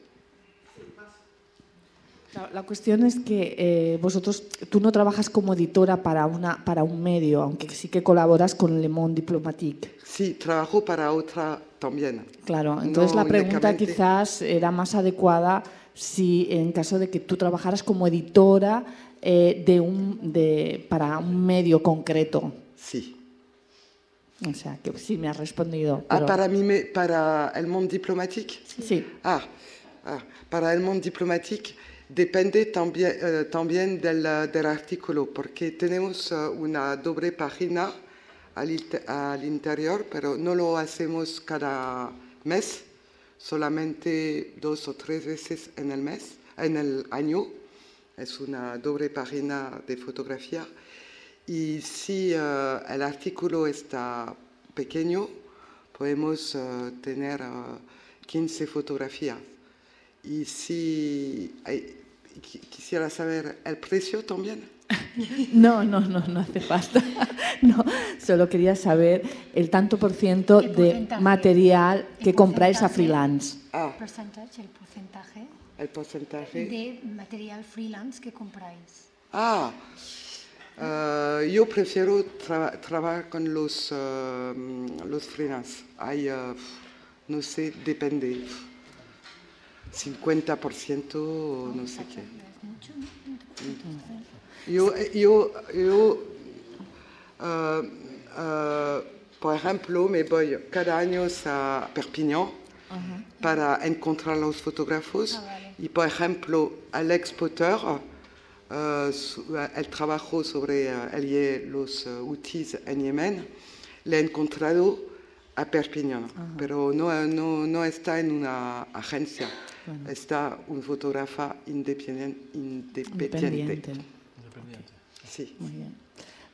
La, cuestión es que eh, vosotros, tú no trabajas como editora para, una, para un medio, aunque sí que colaboras con Le Monde Diplomatique. Sí, trabajo para otra también. Claro, entonces la pregunta quizás era más adecuada si en caso de que tú trabajaras como editora eh, de un, de, para un medio concreto. Sí. O sea, que sí me has respondido. Ah, para, mí, para El Monde Diplomatique Sí. Ah, ah, para El Monde Diplomatique depende también, eh, eh, del, artículo, porque tenemos eh, una doble página al, interior, pero no lo hacemos cada mes, solamente dos o tres veces en el mes, en el año. Es una doble página de fotografía. Y si el artículo está pequeño, podemos tener 15 fotografías. Y si quisiera saber el precio también. No, no, no, no hace falta. No, solo quería saber el tanto por ciento de material que compráis a freelance. Ah. el porcentaje. El porcentaje. De material freelance que compráis. Ah, eh, yo prefiero trabajar con los, eh, los freelance. Eh, no sé, depende. 50% no sé qué. Yo, ah, ah, por ejemplo, me voy cada año a Perpignan para encontrar los fotógrafos. Ah, y por ejemplo, Alex Potter, el trabajo sobre los UTIs en Yemen, le he encontrado a Perpignan, pero no está en una agencia. bueno. está un fotógrafo independiente. Independiente. independiente. Sí. Muy bien.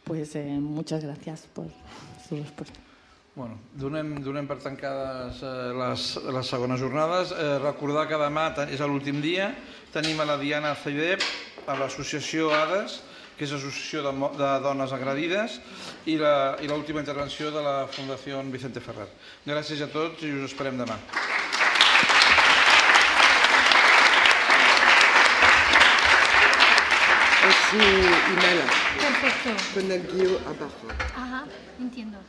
Pues eh, muchas gracias por su respuesta. Bueno, donem, donem per tancades eh, les, les segones jornades. Eh, recordar que demà és l'últim dia. Tenim a la Diana Zaidep, a l'associació ADES, que és Associació de, de Dones Agredides, i l'última intervenció de la Fundació Vicente Ferrer. Gràcies a tots i us esperem demà. Y mala. Perfecto. Con el guío abajo. Ajá, entiendo.